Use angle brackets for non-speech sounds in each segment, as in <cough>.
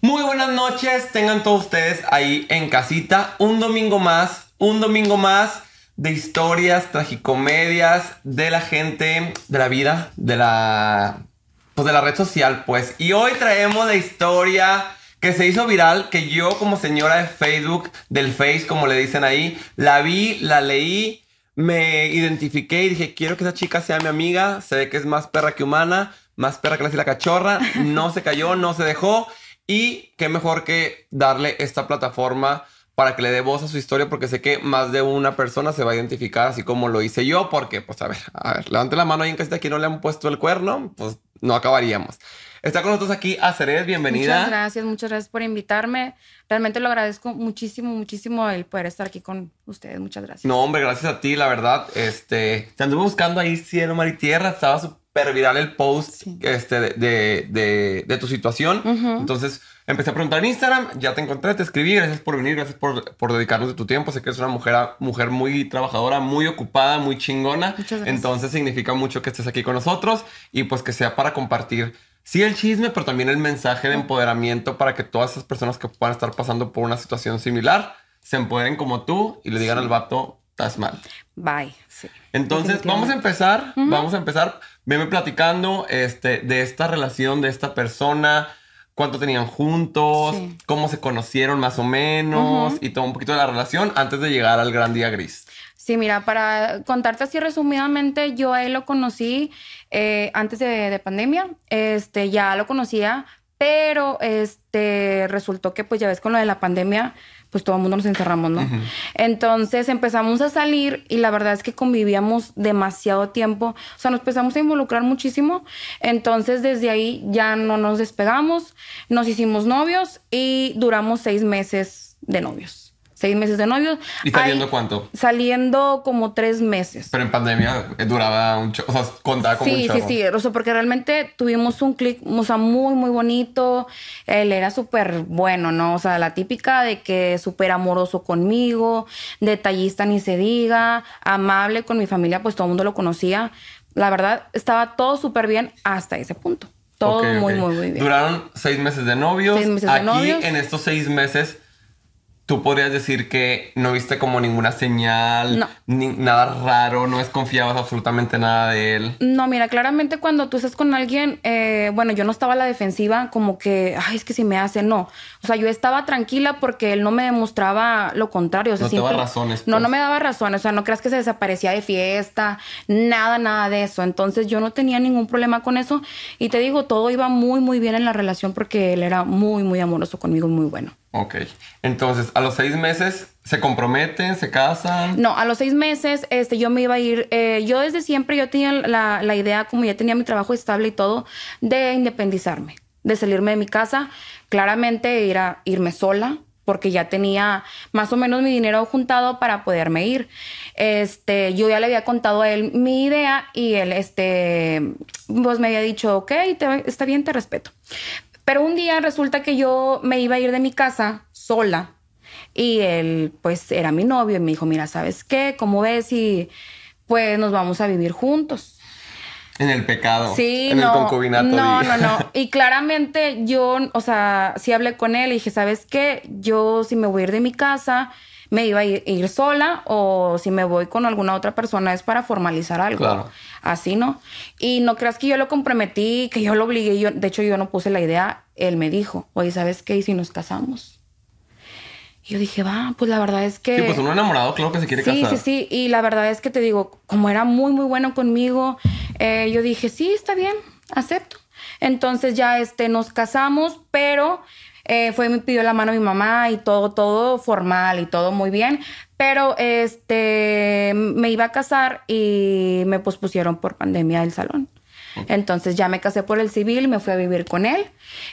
Muy buenas noches, tengan todos ustedes ahí en casita. Un domingo más, un domingo más de historias, tragicomedias, de la gente, de la vida, de la. Pues de la red social, pues. Y hoy traemos la historia que se hizo viral, que yo como señora de Facebook, del Face, como le dicen ahí, la vi, la leí me identifiqué y dije, quiero que esa chica sea mi amiga, sé que es más perra que humana, más perra que la, la cachorra, no se cayó, no se dejó y qué mejor que darle esta plataforma para que le dé voz a su historia porque sé que más de una persona se va a identificar así como lo hice yo porque pues a ver, a ver, levante la mano y en casita aquí no le han puesto el cuerno, pues no acabaríamos. Está con nosotros aquí Aceres, bienvenida. Muchas gracias, muchas gracias por invitarme. Realmente lo agradezco muchísimo, muchísimo el poder estar aquí con ustedes. Muchas gracias. No, hombre, gracias a ti, la verdad. Este, te anduve buscando ahí cielo, mar y tierra. Estaba súper viral el post este, de, tu situación. Entonces empecé a preguntar en Instagram, ya te encontré, te escribí. Gracias por venir, gracias por, dedicarnos de tu tiempo. Sé que eres una mujer, mujer muy trabajadora, muy ocupada, muy chingona. Muchas gracias. Entonces significa mucho que estés aquí con nosotros y pues que sea para compartir sí el chisme, pero también el mensaje de empoderamiento para que todas esas personas que puedan estar pasando por una situación similar se empoderen como tú y le digan al vato, estás mal. Bye. Entonces, vamos a empezar, vamos a empezar, veme platicando este, de esta relación, de esta persona, cuánto tenían juntos, cómo se conocieron más o menos y todo un poquito de la relación antes de llegar al gran día gris. Sí, mira, para contarte así resumidamente, yo a él lo conocí eh, antes de, pandemia, este, ya lo conocía, pero este, resultó que pues ya ves con lo de la pandemia, pues todo el mundo nos encerramos, ¿no? Entonces empezamos a salir y la verdad es que convivíamos demasiado tiempo, o sea, nos empezamos a involucrar muchísimo, entonces desde ahí ya no nos despegamos, nos hicimos novios y duramos seis meses de novios seis meses de novios. ¿Y saliendo cuánto? Saliendo como tres meses. Pero en pandemia eh, duraba un o sea, contaba como sí, Sí, sí, sí. O porque realmente tuvimos un clic, o sea, muy, muy bonito. Él era súper bueno, ¿no? O sea, la típica de que súper amoroso conmigo, detallista ni se diga, amable con mi familia, pues todo el mundo lo conocía. La verdad, estaba todo súper bien hasta ese punto. Todo muy, muy, muy bien. Duraron seis meses de novios. Seis meses Aquí, en estos seis meses, tú podrías decir que no viste como ninguna señal, nada raro, no desconfiabas absolutamente nada de él. No, mira, claramente cuando tú estás con alguien, eh, bueno, yo no estaba a la defensiva como que, ay, es que si me hace, no. O sea, yo estaba tranquila porque él no me demostraba lo contrario. no daba razones. No, no pues. me daba razones. O sea, no creas que se desaparecía de fiesta, nada, nada de eso. Entonces yo no tenía ningún problema con eso. Y te digo, todo iba muy, muy bien en la relación porque él era muy, muy amoroso conmigo muy bueno. Ok. Entonces, a los seis meses se comprometen, se casan. No, a los seis meses, este, yo me iba a ir. Eh, yo desde siempre yo tenía la, idea, como ya tenía mi trabajo estable y todo, de independizarme, de salirme de mi casa. Claramente ir a, irme sola, porque ya tenía más o menos mi dinero juntado para poderme ir. Este, yo ya le había contado a él mi idea y él, este, vos pues me había dicho, ok, está bien, te respeto. Pero un día resulta que yo me iba a ir de mi casa sola y él pues era mi novio y me dijo, mira, ¿sabes qué? ¿Cómo ves? Y pues nos vamos a vivir juntos. En el pecado. Sí, no, No, no, no. Y claramente yo, o sea, sí hablé con él y dije, ¿sabes qué? Yo si me voy a ir de mi casa, me iba a ir, sola o si me voy con alguna otra persona es para formalizar algo. Claro. Así, ¿no? Y no creas que yo lo comprometí, que yo lo obligué. Yo, de hecho, yo no puse la idea. Él me dijo, oye, ¿sabes qué? ¿Y si nos casamos? Y yo dije, va, pues la verdad es que... Sí, pues uno enamorado, claro que se quiere casar. Sí, sí, sí. Y la verdad es que te digo, como era muy, muy bueno conmigo, eh, yo dije, sí, está bien, acepto. Entonces ya este, nos casamos, pero eh, fue, me pidió la mano a mi mamá y todo, todo formal y todo muy bien. Pero este, me iba a casar y me pospusieron por pandemia del salón. Entonces ya me casé por el civil, me fui a vivir con él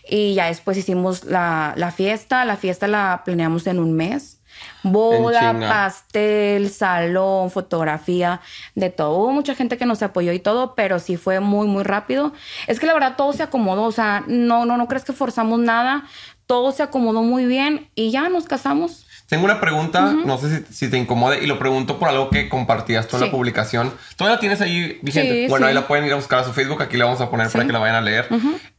y ya después hicimos la, la fiesta. La fiesta la planeamos en un mes. Boda, pastel, salón, fotografía, de todo. Hubo mucha gente que nos apoyó y todo, pero sí fue muy, muy rápido. Es que la verdad todo se acomodó, o sea, no, no, no crees que forzamos nada todo se acomodó muy bien y ya nos casamos. Tengo una pregunta, no sé si, te incomode, y lo pregunto por algo que compartías tú en la publicación. Todavía la tienes ahí vigente. bueno, ahí la pueden ir a buscar a su Facebook, aquí la vamos a poner para que la vayan a leer.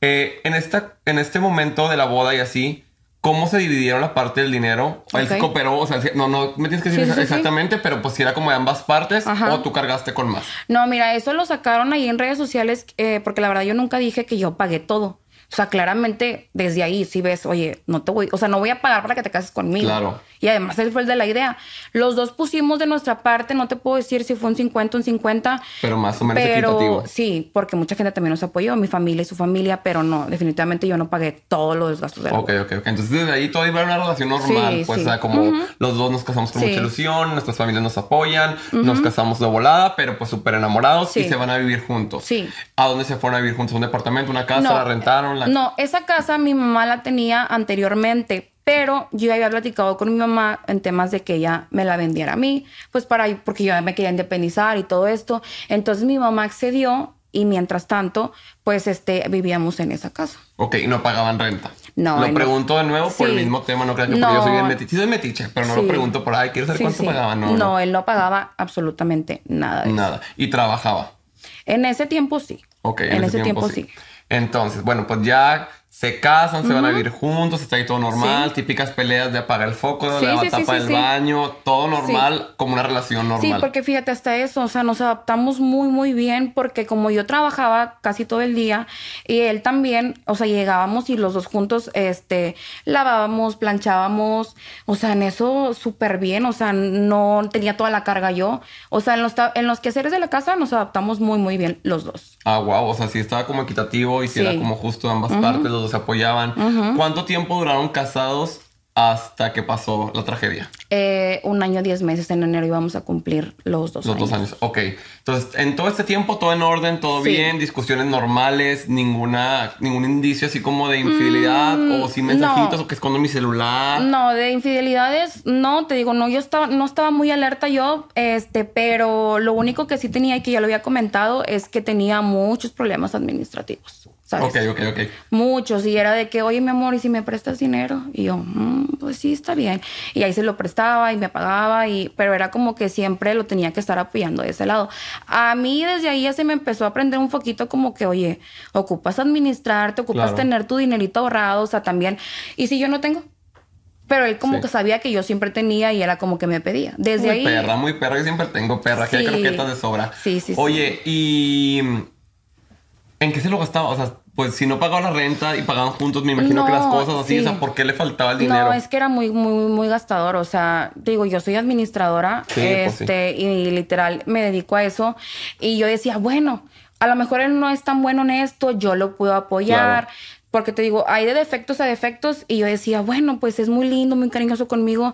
Eh, en, esta, en este momento de la boda y así, ¿cómo se dividieron la parte del dinero? Él cooperó, no, no me tienes que decir exactamente, pero pues si era como de ambas partes o tú cargaste con más. No, mira, eso lo sacaron ahí en redes sociales eh, porque la verdad yo nunca dije que yo pagué todo. O sea, claramente desde ahí si ves, oye, no te voy, o sea, no voy a pagar para que te cases conmigo. Claro. Y además él fue el de la idea. Los dos pusimos de nuestra parte, no te puedo decir si fue un 50, un 50. Pero más o menos pero, equitativo. Sí, porque mucha gente también nos apoyó, mi familia y su familia, pero no, definitivamente yo no pagué todos los gastos de la Ok, ok, ok. Entonces desde ahí todo iba a una relación normal. pues O sea, como los dos nos casamos con mucha ilusión, nuestras familias nos apoyan, nos casamos de volada, pero pues súper enamorados y se van a vivir juntos. Sí. ¿A dónde se fueron a vivir juntos? ¿Un departamento, una casa, la rentaron? No, esa casa mi mamá la tenía anteriormente, pero yo había platicado con mi mamá en temas de que ella me la vendiera a mí, pues para porque yo me quería independizar y todo esto. Entonces mi mamá accedió y mientras tanto, pues este vivíamos en esa casa. Ok, y no pagaban renta. No. Lo pregunto de nuevo por el mismo tema, no creo que yo soy bien metiche. soy metiche, pero no lo pregunto por ahí, quiero saber cuánto pagaban. no, él no pagaba absolutamente nada. nada. Y trabajaba. En ese tiempo sí. Ok, en, ese, tiempo sí. Entonces, bueno, pues ya se casan, se van a vivir juntos, está ahí todo normal, típicas peleas de apagar el foco, de la tapa del baño, todo normal, como una relación normal. Sí, porque fíjate hasta eso, o sea, nos adaptamos muy, muy bien, porque como yo trabajaba casi todo el día y él también, o sea, llegábamos y los dos juntos, este, lavábamos, planchábamos, o sea, en eso súper bien, o sea, no tenía toda la carga yo, o sea, en los, en los quehaceres de la casa nos adaptamos muy, muy bien los dos. Ah, wow, o sea, sí estaba como equitativo y si era como justo ambas partes, los se apoyaban. ¿Cuánto tiempo duraron casados hasta que pasó la tragedia? Eh, un año, diez meses. En enero íbamos a cumplir los dos años. Los dos años, ok. Entonces, en todo este tiempo, todo en orden, todo bien, discusiones normales, ninguna, ningún indicio así como de infidelidad mm, o sin mensajitos o que escondo mi celular. No, de infidelidades, no, te digo, no, yo estaba, no estaba muy alerta yo, este, pero lo único que sí tenía y que ya lo había comentado es que tenía muchos problemas administrativos. ¿sabes? Ok, ok, ok. Muchos. Y era de que, oye, mi amor, ¿y si me prestas dinero? Y yo, mm, pues sí, está bien. Y ahí se lo prestaba y me pagaba, y, pero era como que siempre lo tenía que estar apoyando de ese lado. A mí desde ahí ya se me empezó a aprender un poquito como que, oye, ocupas administrarte, ocupas tener tu dinerito ahorrado, o sea, también. ¿Y si yo no tengo? Pero él como que sabía que yo siempre tenía y era como que me pedía. Desde ahí... perra, muy perra. que siempre tengo perra. Que hay croquetas de sobra. Sí, sí, Oye, y ¿En qué se lo gastaba? O sea, pues si no pagaba la renta y pagaban juntos, me imagino que las cosas así, o sea, ¿por qué le faltaba el dinero? No, es que era muy, muy, muy gastador. O sea, digo, yo soy administradora, pues este, y literal me dedico a eso. Y yo decía, bueno, a lo mejor él no es tan bueno en esto, yo lo puedo apoyar. porque te digo, hay de defectos a defectos y yo decía, bueno, pues es muy lindo, muy cariñoso conmigo,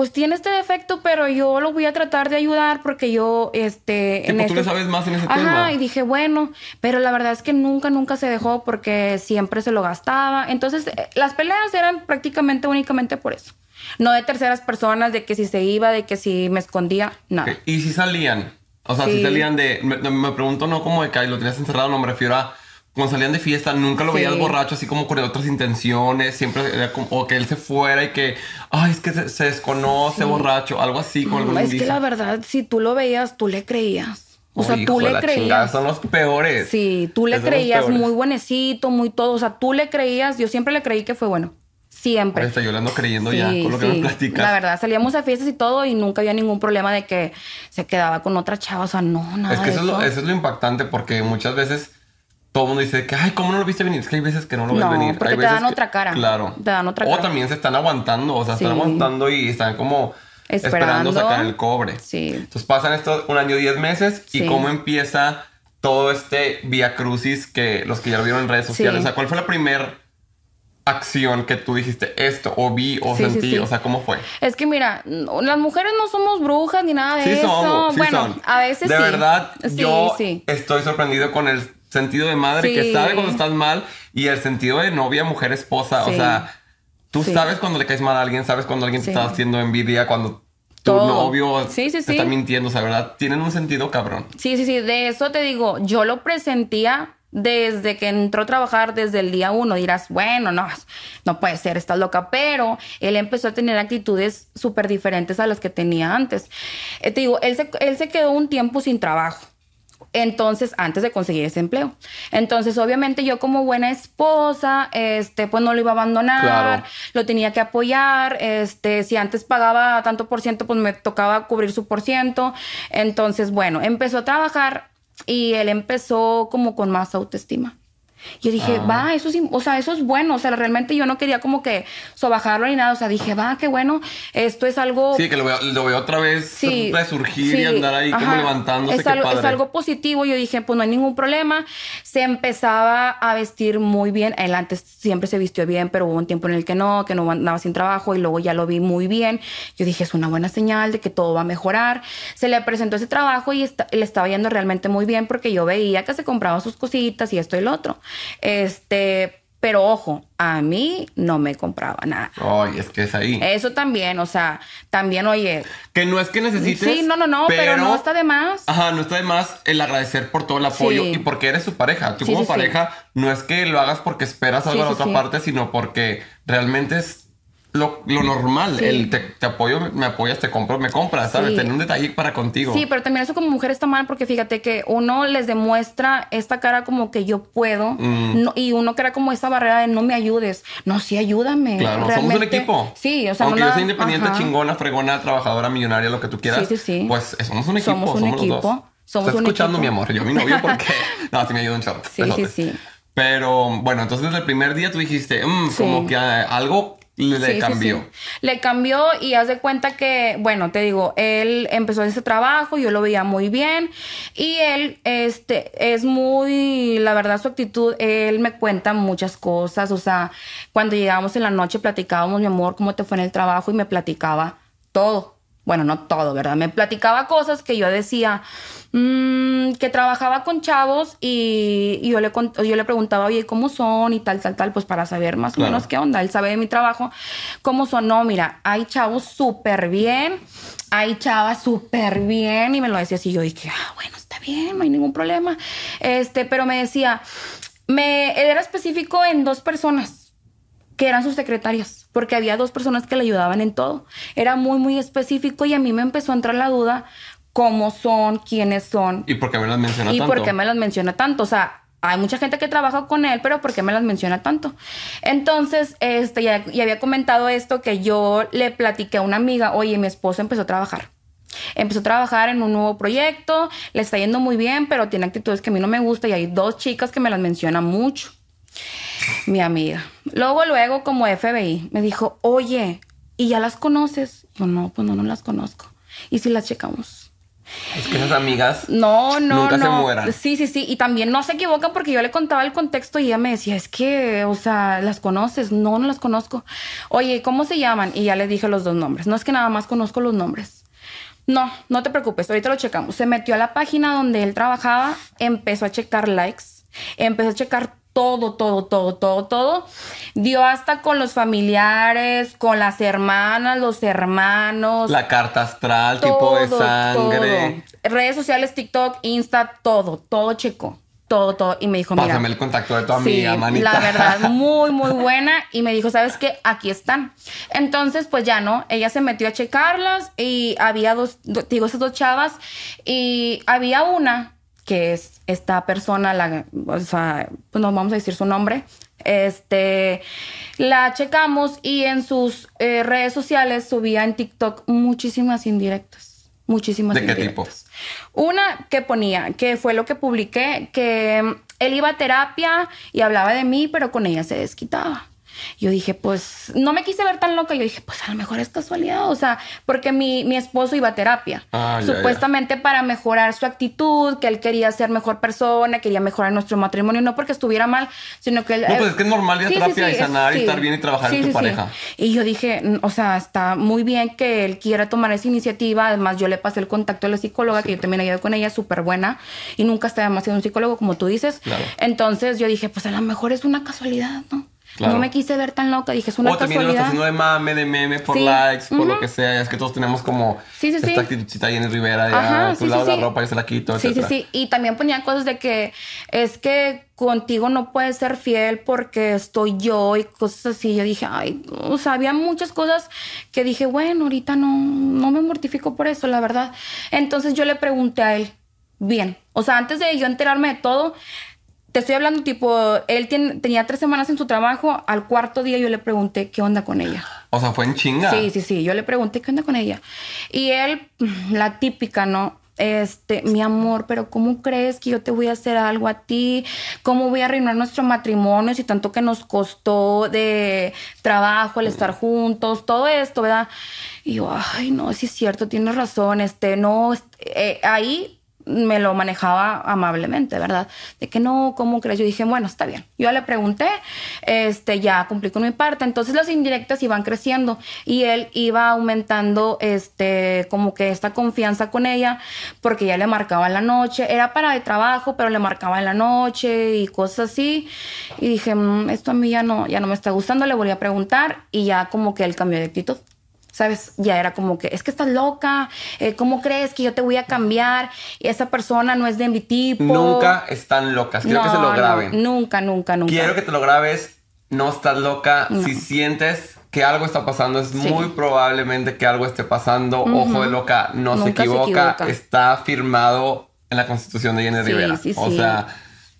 pues tiene este defecto, pero yo lo voy a tratar de ayudar porque yo, este... tú le este sabes más en ese Ajá, y dije, bueno, pero la verdad es que nunca, nunca se dejó porque siempre se lo gastaba. Entonces, eh, las peleas eran prácticamente únicamente por eso. No de terceras personas, de que si se iba, de que si me escondía, nada. ¿Y si salían? O sea, si salían de... Me, pregunto no como de que lo tenías encerrado, no me refiero a cuando salían de fiesta, nunca lo veías borracho, así como con otras intenciones, siempre era como o que él se fuera y que, ay, es que se, desconoce borracho, algo así. Con es que la verdad, si tú lo veías, tú le creías. O sea, tú le creías. son los peores. Sí, tú le creías muy buenecito, muy todo. O sea, tú le creías, yo siempre le creí que fue bueno. Siempre. Está yo ando creyendo ya con lo que me platicas. La verdad, salíamos a fiestas y todo y nunca había ningún problema de que se quedaba con otra chava. O sea, no, nada. Es que Es, lo, eso es lo impactante porque muchas veces todo el mundo dice que, ay, ¿cómo no lo viste venir? Es que hay veces que no lo ves venir. te dan otra cara. Claro. Te dan otra cara. O también se están aguantando, o sea, están aguantando y están como esperando, sacar el cobre. Sí. Entonces pasan esto un año y diez meses y cómo empieza todo este via crucis que los que ya lo vieron en redes sociales. O sea, ¿cuál fue la primera acción que tú dijiste esto o vi o sentí? o sea, ¿cómo fue? Es que mira, las mujeres no somos brujas ni nada de eso. Somos, bueno, a veces De verdad, yo estoy sorprendido con el sentido de madre que sabe cuando estás mal y el sentido de novia, mujer, esposa. O sea, tú sabes cuando le caes mal a alguien, sabes cuando alguien te está haciendo envidia, cuando tu novio te está mintiendo, o sea, ¿verdad? Tienen un sentido cabrón. Sí, sí, sí, de eso te digo, yo lo presentía desde que entró a trabajar desde el día uno. Dirás, bueno, no, no puede ser, estás loca, pero él empezó a tener actitudes súper diferentes a las que tenía antes. Eh, te digo, él se quedó un tiempo sin trabajo. Entonces, antes de conseguir ese empleo. Entonces, obviamente yo como buena esposa, este, pues no lo iba a abandonar, lo tenía que apoyar, este, si antes pagaba tanto por ciento, pues me tocaba cubrir su por ciento. Entonces, bueno, empezó a trabajar y él empezó como con más autoestima. Yo dije, ah. va, eso sí, o sea, eso es bueno. O sea, realmente yo no quería como que sobajarlo ni nada. O sea, dije, va, qué bueno. Esto es algo. Sí, que lo veo, otra vez resurgir y andar ahí como levantándose. Es, algo, positivo. Yo dije, pues no hay ningún problema. Se empezaba a vestir muy bien. Él antes siempre se vistió bien, pero hubo un tiempo en el que no, que no andaba sin trabajo y luego ya lo vi muy bien. Yo dije, es una buena señal de que todo va a mejorar. Se le presentó ese trabajo y le estaba yendo realmente muy bien porque yo veía que se compraba sus cositas y esto y lo otro. Este, pero ojo, a mí no me compraba nada. Ay, es que es ahí. Eso también, o sea, también, oye. Que no es que necesites. Sí, no, no, no, pero, no está de más. Ajá, no está de más el agradecer por todo el apoyo y porque eres su pareja. Tú como pareja, no es que lo hagas porque esperas algo de la otra parte, sino porque realmente es lo, lo, normal, el te, apoyo, me apoyas, te compro, me compras, ¿sabes? Tener un detalle para contigo. Sí, pero también eso como mujer está mal porque fíjate que uno les demuestra esta cara como que yo puedo mm. y uno crea como esa barrera de no me ayudes. No, sí, ayúdame. Claro, somos un equipo. Sí, o sea, Aunque yo sea independiente, chingona, fregona, trabajadora, millonaria, lo que tú quieras. Sí, sí, sí. Pues eh, somos un equipo, somos, un equipo. los dos. Somos Estás escuchando, mi amor, yo mi novio porque... <laughs> <laughs> no, sí me ayuda un Sí, sí, sí. Pero bueno, entonces desde el primer día tú dijiste, mm, como que ah, algo le cambió. Le cambió y haz de cuenta que, bueno, te digo, él empezó ese trabajo, yo lo veía muy bien y él este, es muy, la verdad su actitud, él me cuenta muchas cosas, o sea, cuando llegábamos en la noche platicábamos, mi amor, cómo te fue en el trabajo y me platicaba todo bueno, no todo, ¿verdad? Me platicaba cosas que yo decía, mm, que trabajaba con chavos y, yo, le, yo le preguntaba, oye, ¿cómo son? Y tal, tal, tal, pues para saber más o menos qué onda. Él sabe de mi trabajo, cómo son. No, mira, hay chavos súper bien, hay chavas súper bien. Y me lo decía así, yo dije, ah, bueno, está bien, no hay ningún problema. Este, pero me decía, me era específico en dos personas que eran sus secretarias, porque había dos personas que le ayudaban en todo. Era muy, muy específico y a mí me empezó a entrar la duda cómo son, quiénes son. ¿Y por qué me las menciona tanto? ¿Y por qué me las menciona tanto? O sea, hay mucha gente que trabaja con él, pero ¿por qué me las menciona tanto? Entonces, este, ya, había comentado esto que yo le platiqué a una amiga, oye, mi esposo empezó a trabajar. Empezó a trabajar en un nuevo proyecto, le está yendo muy bien, pero tiene actitudes que a mí no me gusta y hay dos chicas que me las menciona mucho mi amiga. Luego, luego, como FBI, me dijo, oye, ¿y ya las conoces? Yo, no, pues no, no las conozco. ¿Y si las checamos? Es que esas amigas no, no, nunca no. se mueran. Sí, sí, sí. Y también no se equivocan porque yo le contaba el contexto y ella me decía, es que, o sea, ¿las conoces? No, no las conozco. Oye, ¿cómo se llaman? Y ya le dije los dos nombres. No es que nada más conozco los nombres. No, no te preocupes, ahorita lo checamos. Se metió a la página donde él trabajaba, empezó a checar likes, empezó a checar todo, todo, todo, todo, todo. Dio hasta con los familiares, con las hermanas, los hermanos. La carta astral, tipo de sangre. Redes sociales, TikTok, Insta, todo, todo checo. Todo, todo. Y me dijo, mira. Pásame el contacto de tu amiga, sí, La verdad, <laughs> muy, muy buena. Y me dijo, ¿sabes qué? Aquí están. Entonces, pues ya no. Ella se metió a checarlas y había dos, digo, esas dos chavas. Y había una que es esta persona, la, o sea, pues nos vamos a decir su nombre, este, la checamos y en sus eh, redes sociales subía en TikTok muchísimas indirectas. Muchísimas ¿De qué tipo? Una que ponía, que fue lo que publiqué, que mm, él iba a terapia y hablaba de mí, pero con ella se desquitaba. Yo dije, pues no me quise ver tan loca. Yo dije, pues a lo mejor es casualidad. O sea, porque mi, esposo iba a terapia. Ah, supuestamente para mejorar su actitud, que él quería ser mejor persona, quería mejorar nuestro matrimonio. No porque estuviera mal, sino que él. No, pues es que es normal ir a terapia y sanar y estar bien y trabajar en tu pareja. Y yo dije, mm, o sea, está muy bien que él quiera tomar esa iniciativa. Además, yo le pasé el contacto a la psicóloga, que yo también ido con ella, súper buena. Y nunca está demasiado un psicólogo, como tú dices. Entonces yo dije, pues a lo mejor es una casualidad, ¿no? No me quise ver tan loca, dije, es una o casualidad. O también haciendo de mame, de meme, por likes, por lo que sea. Es que todos tenemos como sí, sí, esta actitudcita en Rivera de, Ajá, tu lado la ropa, que se la quito, Sí, sí, sí. Y también ponían cosas de que es que contigo no puedes ser fiel porque estoy yo y cosas así. Yo dije, ay, o sea, había muchas cosas que dije, bueno, ahorita no, no me mortifico por eso, la verdad. Entonces yo le pregunté a él, bien, o sea, antes de yo enterarme de todo, te estoy hablando tipo, él tenía tres semanas en su trabajo, al cuarto día yo le pregunté qué onda con ella. O sea, fue en chinga. Sí, sí, sí, yo le pregunté qué onda con ella. Y él, la típica, ¿no? Este, mi amor, pero ¿cómo crees que yo te voy a hacer algo a ti? ¿Cómo voy a arruinar nuestro matrimonio si tanto que nos costó de trabajo el estar juntos? Todo esto, ¿verdad? Y yo, ay, no, sí es cierto, tienes razón, este, no, eh, ahí me lo manejaba amablemente, ¿verdad? De que no, ¿cómo crees? Yo dije, bueno, está bien. Yo le pregunté, este, ya cumplí con mi parte. Entonces las indirectas iban creciendo y él iba aumentando, este, como que esta confianza con ella, porque ya le marcaba en la noche. Era para de trabajo, pero le marcaba en la noche y cosas así. Y dije, mm, esto a mí ya no, ya no me está gustando, le volví a preguntar y ya como que él cambió de actitud. ¿sabes? Ya era como que, es que estás loca, eh, ¿cómo crees que yo te voy a cambiar? Esa persona no es de mi tipo. Nunca están locas, quiero que se lo graben. nunca, nunca, nunca. Quiero que te lo grabes, no estás loca, si sientes que algo está pasando, es muy probablemente que algo esté pasando, ojo de loca, no se equivoca. está firmado en la constitución de Jenny Rivera. o sea,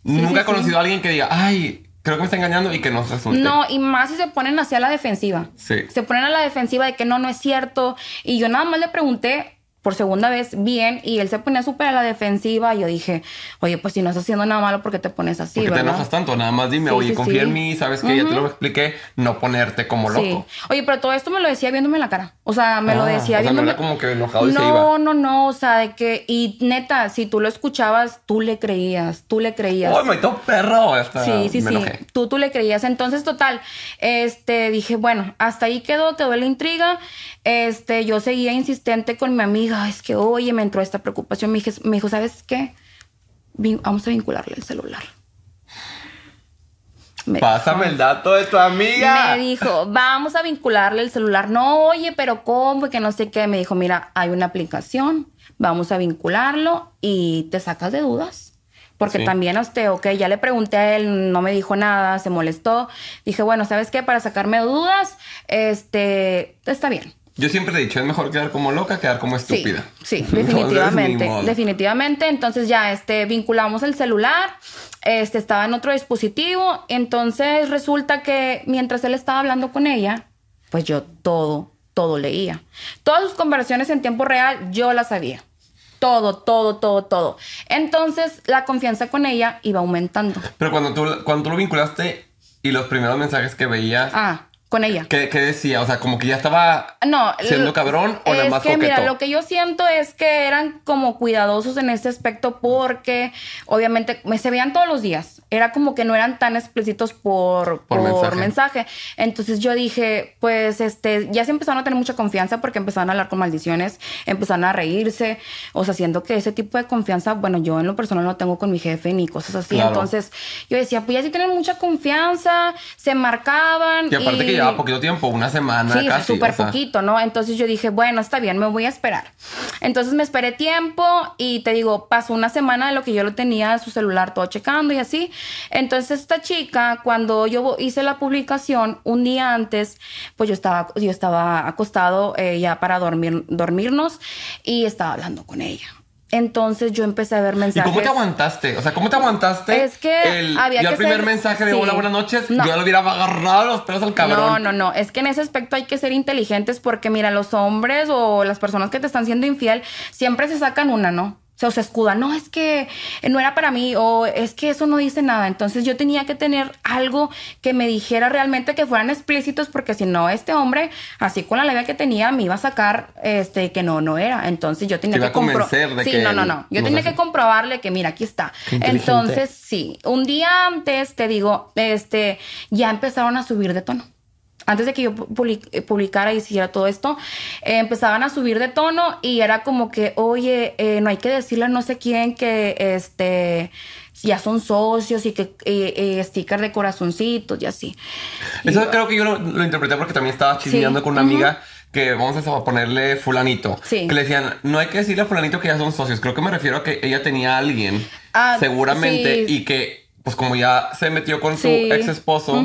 nunca he conocido a alguien que diga, ay, Creo que me está engañando y que no se asuste. No, y más si se ponen hacia la defensiva. Sí. Se ponen a la defensiva de que no, no es cierto. Y yo nada más le pregunté por segunda vez bien y él se ponía súper a la defensiva. Y yo dije, oye, pues si no estás haciendo nada malo, ¿por qué te pones así? qué te enojas tanto, nada más dime, oye, confía en mí, sabes que ya te lo expliqué, no ponerte como loco. Oye, pero todo esto me lo decía viéndome la cara. O sea, me lo ah, decía viéndome. No como que enojado y no, se iba. no, no, o sea, de que, y neta, si tú lo escuchabas, tú le creías, tú le creías. Oh, me perro! sí, sí, sí. Tú, tú le creías. Entonces, total, este, dije, bueno, hasta ahí quedó, te la intriga. Este, yo seguía insistente con mi amiga es que oye, me entró esta preocupación. Me dijo, me ¿sabes qué? Vamos a vincularle el celular. Me Pásame el dato de tu amiga. Me dijo, vamos a vincularle el celular. No, oye, pero ¿cómo? Que no sé qué. Me dijo, mira, hay una aplicación, vamos a vincularlo y te sacas de dudas. Porque también a usted, ok, ya le pregunté a él, no me dijo nada, se molestó. Dije, bueno, ¿sabes qué? Para sacarme dudas, este, está bien. Yo siempre he dicho, es mejor quedar como loca quedar como estúpida. Sí, <laughs> definitivamente. definitivamente. Entonces ya este, vinculamos el celular, este estaba en otro dispositivo. Entonces resulta que mientras él estaba hablando con ella, pues yo todo, todo leía. Todas sus conversaciones en tiempo real, yo las sabía. Todo, todo, todo, todo. Entonces la confianza con ella iba aumentando. Pero cuando tú, cuando tú lo vinculaste y los primeros mensajes que veías... Ah con ella. ¿Qué, ¿Qué, decía? O sea, como que ya estaba siendo cabrón o la más que, Mira, lo que yo siento es que eran como cuidadosos en ese aspecto porque obviamente me se veían todos los días. Era como que no eran tan explícitos por, por, mensaje. Entonces yo dije, pues este, ya se empezaron a tener mucha confianza porque empezaron a hablar con maldiciones, empezaron a reírse, o sea, siendo que ese tipo de confianza, bueno, yo en lo personal no tengo con mi jefe ni cosas así. Entonces yo decía, pues ya sí tienen mucha confianza, se marcaban. Y aparte poquito tiempo, una semana sí, súper poquito, ¿no? Entonces yo dije, bueno, está bien, me voy a esperar. Entonces me esperé tiempo y te digo, pasó una semana de lo que yo lo tenía su celular todo checando y así. Entonces esta chica, cuando yo hice la publicación un día antes, pues yo estaba, yo estaba acostado eh, ya para dormir, dormirnos y estaba hablando con ella. Entonces yo empecé a ver mensajes. ¿Y cómo te aguantaste? O sea, ¿cómo te aguantaste? Es que el, el primer mensaje de hola, buenas noches, yo yo lo hubiera agarrado los pelos al cabrón. No, no, no. Es que en ese aspecto hay que ser inteligentes porque, mira, los hombres o las personas que te están siendo infiel siempre se sacan una, ¿no? o se escuda, no, es que eh, no era para mí o es que eso no dice nada. Entonces yo tenía que tener algo que me dijera realmente que fueran explícitos porque si no, este hombre, así con la ley que tenía, me iba a sacar este que no, no era. Entonces yo tenía que comprobar. Sí, no, no, no. Yo tenía que comprobarle que mira, aquí está. Entonces sí, un día antes, te digo, este, ya empezaron a subir de tono antes de que yo eh, publicara y hiciera todo esto, eh, empezaban a subir de tono y era como que, oye, eh, no hay que decirle a no sé quién que este ya son socios y que eh, de corazoncitos y así. Eso creo que yo lo, interpreté porque también estaba chismeando con una amiga que vamos a ponerle fulanito. Que le decían, no hay que decirle a fulanito que ya son socios. Creo que me refiero a que ella tenía a alguien, ah, seguramente, y que, pues como ya se metió con su ex esposo,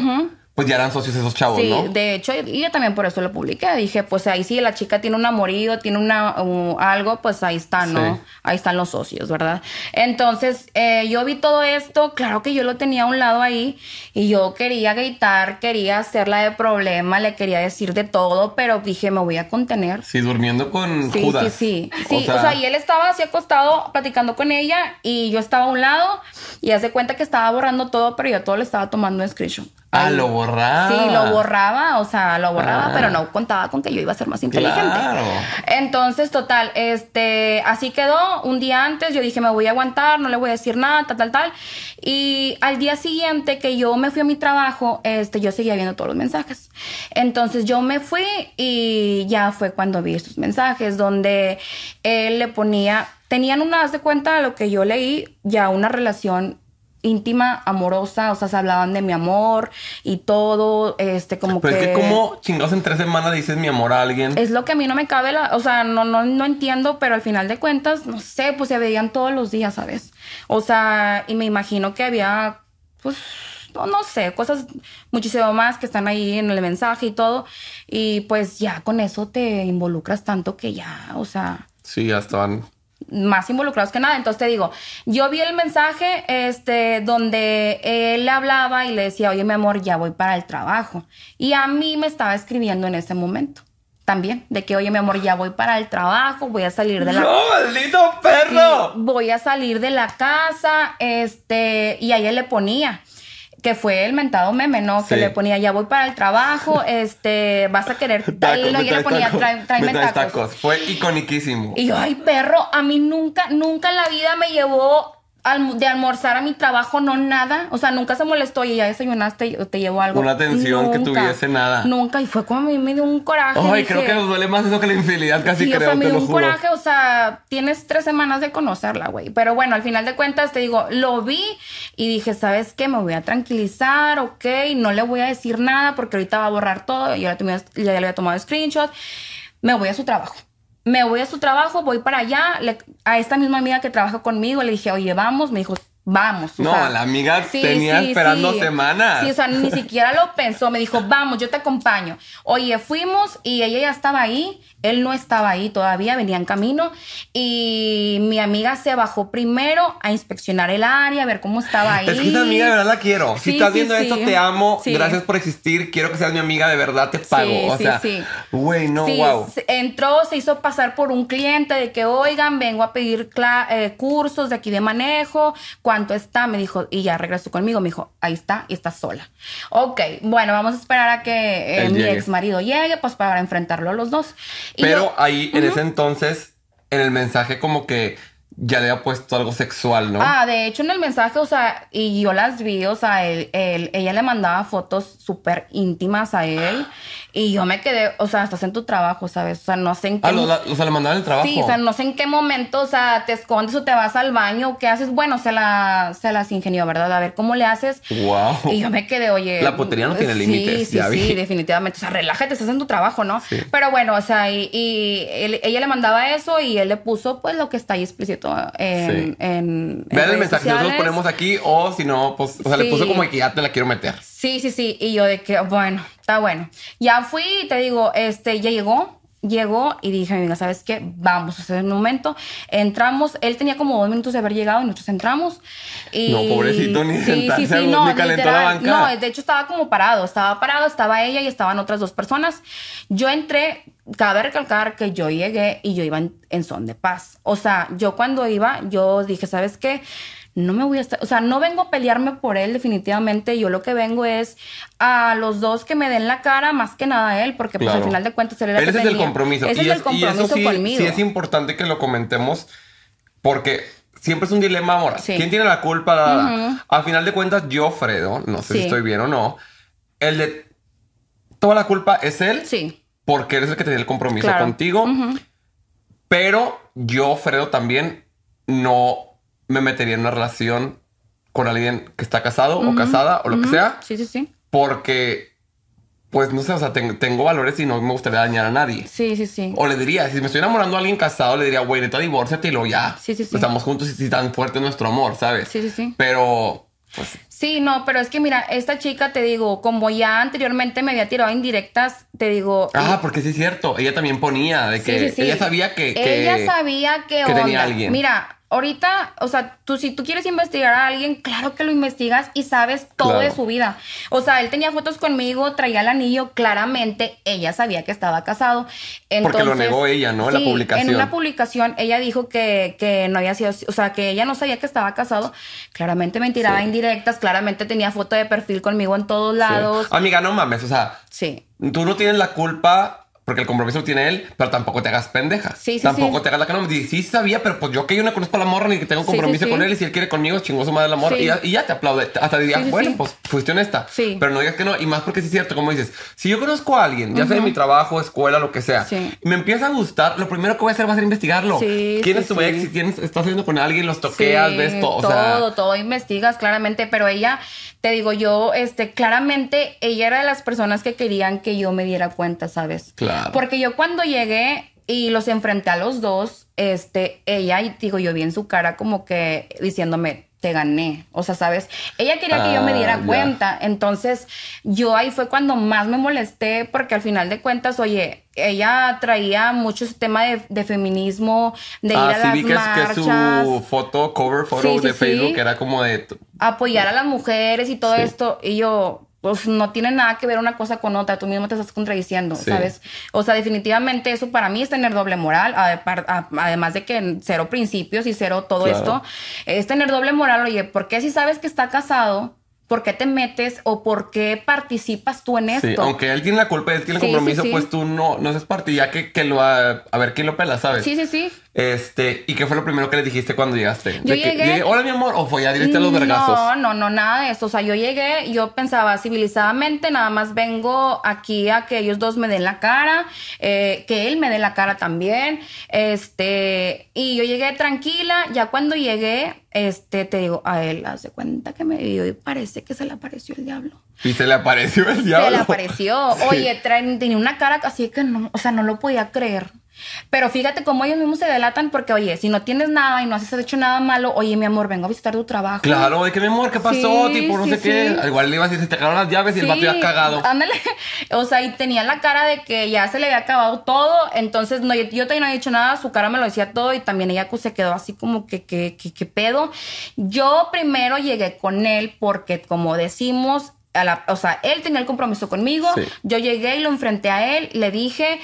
pues ya eran socios esos chavos, sí, de hecho, y yo también por eso lo publiqué. Dije, pues ahí sí, la chica tiene un amorío, tiene una, algo, pues ahí está, ¿no? Ahí están los socios, ¿verdad? Entonces, eh, yo vi todo esto, claro que yo lo tenía a un lado ahí, y yo quería gritar, quería hacerla de problema, le quería decir de todo, pero dije, me voy a contener. Sí, durmiendo con Judas. Sí, sí, sí. O sea, y él estaba así acostado platicando con ella, y yo estaba a un lado, y hace cuenta que estaba borrando todo, pero yo todo le estaba tomando en screenshot. Ah, lo Sí, lo borraba, o sea, lo borraba, ah. pero no contaba con que yo iba a ser más inteligente. Entonces, total, este, así quedó. Un día antes yo dije, me voy a aguantar, no le voy a decir nada, tal, tal, tal. Y al día siguiente que yo me fui a mi trabajo, este, yo seguía viendo todos los mensajes. Entonces yo me fui y ya fue cuando vi esos mensajes donde él le ponía, tenían una, de cuenta, lo que yo leí, ya una relación íntima, amorosa, o sea, se hablaban de mi amor y todo, este, como que... Pero es que como chingados en tres semanas dices mi amor a alguien. Es lo que a mí no me cabe, la... o sea, no, no, no entiendo, pero al final de cuentas, no sé, pues se veían todos los días, ¿sabes? O sea, y me imagino que había, pues, no, no sé, cosas muchísimo más que están ahí en el mensaje y todo, y pues ya con eso te involucras tanto que ya, o sea... Sí, ya estaban más involucrados que nada. Entonces te digo, yo vi el mensaje este, donde él le hablaba y le decía, oye, mi amor, ya voy para el trabajo. Y a mí me estaba escribiendo en ese momento. También, de que, oye, mi amor, ya voy para el trabajo, voy a salir de la... ¡No, maldito perro! voy a salir de la casa, este, y a ella le ponía, que fue el mentado meme, ¿no? Que le ponía, ya voy para el trabajo, <laughs> este, vas a querer tal, y le ponía, trae, tacos. Fue iconiquísimo. Y yo, ay, perro, a mí nunca, nunca en la vida me llevó de almorzar a mi trabajo, no nada. O sea, nunca se molestó y ya desayunaste y te llevó algo. Una atención que tuviese nada. Nunca, y fue como a mí me dio un coraje. Ay, creo que nos duele más eso que la infidelidad, casi creo. O sea, me dio un coraje, o sea, tienes tres semanas de conocerla, güey. Pero bueno, al final de cuentas te digo, lo vi y dije, ¿sabes qué? Me voy a tranquilizar, ok, no le voy a decir nada porque ahorita va a borrar todo. Yo ya le había tomado screenshots. Me voy a su trabajo me voy a su trabajo, voy para allá, a esta misma amiga que trabaja conmigo, le dije, oye, vamos, me dijo, vamos. no, la amiga sí, tenía esperando semanas. Sí, o sea, ni siquiera lo pensó. Me dijo, vamos, yo te acompaño. Oye, fuimos y ella ya estaba ahí. Él no estaba ahí todavía, venía en camino. Y mi amiga se bajó primero a inspeccionar el área, a ver cómo estaba ahí. Es que amiga de verdad la quiero. si estás viendo esto, te amo. Gracias por existir. Quiero que seas mi amiga, de verdad te pago. o sea, güey, no, wow. Entró, se hizo pasar por un cliente de que, oigan, vengo a pedir eh, cursos de aquí de manejo. ¿cuánto está? Me dijo, y ya regresó conmigo. Me dijo, ahí está, y está sola. Ok, bueno, vamos a esperar a que eh, mi ex marido llegue, pues para enfrentarlo los dos. Pero ahí, en ese entonces, en el mensaje, como que ya le ha puesto algo sexual, ¿no? Ah, de hecho en el mensaje, o sea, y yo las vi, o sea, él, ella le mandaba fotos súper íntimas a él y yo me quedé, o sea, estás en tu trabajo, ¿sabes? O sea, no sé en ah, qué... Ah, o sea, le mandaban el trabajo. Sí, o sea, no sé en qué momento, o sea, te escondes o te vas al baño, ¿qué haces? Bueno, se, la, se las ingenió, ¿verdad? A ver cómo le haces. Wow. Y yo me quedé, oye... La potería no tiene límites. Sí, ya sí, definitivamente. O sea, relájate, estás en tu trabajo, ¿no? Sí. Pero bueno, o sea, y, ella le mandaba eso y él le puso pues lo que está ahí explícito en, Vean el mensaje, sociales. nosotros ponemos aquí o si no, pues, o sea, le puso como que ya te la quiero meter. Sí, sí, sí. Y yo de que, oh, bueno, está bueno. Ya fui, te digo, este, ya llegó llegó y dije, venga, ¿sabes qué? Vamos, a hacer un momento. Entramos, él tenía como dos minutos de haber llegado y nosotros entramos. Y... No, pobrecito, ni sí, sí, sí, no, No, de hecho estaba como parado, estaba parado, estaba ella y estaban otras dos personas. Yo entré, cabe recalcar que yo llegué y yo iba en son de paz. O sea, yo cuando iba, yo dije, ¿sabes qué? no me voy a estar, o sea, no vengo a pelearme por él definitivamente, yo lo que vengo es a los dos que me den la cara más que nada a él, porque pues al final de cuentas él era es el compromiso. Ese es, el compromiso y eso sí, es importante que lo comentemos porque siempre es un dilema moral. ¿Quién tiene la culpa? Al final de cuentas yo, Fredo, no sé si estoy bien o no, el de toda la culpa es él. Sí. Porque él el que tenía el compromiso contigo. Pero yo, Fredo, también no me metería en una relación con alguien que está casado o casada o lo que sea. Sí, sí, sí. Porque, pues no sé, o sea, tengo, valores y no me gustaría dañar a nadie. Sí, sí, sí. O le diría, si me estoy enamorando a alguien casado, le diría, güey, neta, divórciate y lo ya. Sí, sí, sí. Estamos juntos y, si tan fuerte nuestro amor, ¿sabes? Sí, sí, sí. Pero. Pues, sí, no, pero es que mira, esta chica, te digo, como ya anteriormente me había tirado indirectas, te digo. Ah, porque sí es cierto. Ella también ponía de que ella sabía que, Ella sabía que. que onda. alguien. Mira, ahorita, o sea, tú si tú quieres investigar a alguien, claro que lo investigas y sabes todo de su vida. O sea, él tenía fotos conmigo, traía el anillo, claramente ella sabía que estaba casado. Porque lo negó ella, ¿no? En la publicación. En una publicación ella dijo que, que, no había sido, o sea, que ella no sabía que estaba casado. Claramente mentiraba tiraba indirectas, claramente tenía foto de perfil conmigo en todos lados. Amiga, no mames, o sea, sí. tú no tienes la culpa porque el compromiso lo tiene él, pero tampoco te hagas pendeja. Sí, sí, tampoco te hagas la que no sí sabía, pero pues yo que yo no conozco a la morra ni que tengo compromiso con él y si él quiere conmigo, chingoso su madre la morra y ya, y, ya, te aplaude. Hasta diría, bueno, pues fuiste honesta. Pero no digas que no. Y más porque sí es cierto, como dices, si yo conozco a alguien, ya sea en mi trabajo, escuela, lo que sea, me empieza a gustar, lo primero que voy a hacer va a ser investigarlo. ¿Quién es tu ex? Si estás haciendo con alguien, los toqueas, ves todo. O sea, todo, todo investigas claramente, pero ella te digo, yo, este, claramente ella era de las personas que querían que yo me diera cuenta, ¿sabes? Claro. Porque yo cuando llegué y los enfrenté a los dos, este, ella, y digo, yo vi en su cara como que diciéndome, gané. O sea, ¿sabes? Ella quería que yo me diera ah, cuenta. Entonces, yo ahí fue cuando más me molesté porque al final de cuentas, oye, ella traía mucho ese tema de, feminismo, de ah, ir a las su foto, cover photo de Facebook era como de... Apoyar a las mujeres y todo esto. Y yo, pues no tiene nada que ver una cosa con otra, tú mismo te estás contradiciendo, ¿sabes? O sea, definitivamente eso para mí es tener doble moral, además de que cero principios y cero todo esto, es tener doble moral, oye, ¿por qué si sabes que está casado? ¿Por qué te metes o por qué participas tú en esto? Sí, aunque tiene la culpa, él tiene el compromiso, pues tú no, no parte, ya que, lo a, a ver quién lo pela, ¿sabes? Sí, sí, sí. Este, ¿y qué fue lo primero que le dijiste cuando llegaste? Yo llegué, Hola, mi amor, o fue ya directo a los vergazos. No, no, no, nada de eso. O sea, yo llegué, yo pensaba civilizadamente, nada más vengo aquí a que ellos dos me den la cara, eh, que él me dé la cara también. Este, y yo llegué tranquila, ya cuando llegué, este, te digo, a él hace cuenta que me vio y parece que se le apareció el diablo. Y se le apareció el diablo. Se le apareció. <laughs> Oye, traen, tenía una cara así que no, o sea, no lo podía creer. Pero fíjate cómo ellos mismos se delatan porque, oye, si no tienes nada y no has hecho nada malo, oye, mi amor, vengo a visitar tu trabajo. Claro, oye que mi amor, ¿qué pasó? tipo, no sé Igual le ibas y te cagaron las llaves y el vato cagado. Ándale. O sea, y tenía la cara de que ya se le había acabado todo. Entonces, no, yo, también no había hecho nada, su cara me lo decía todo y también ella pues, se quedó así como que, que, que, pedo. Yo primero llegué con él porque, como decimos, o sea, él tenía el compromiso conmigo, yo llegué y lo enfrenté a él, le dije,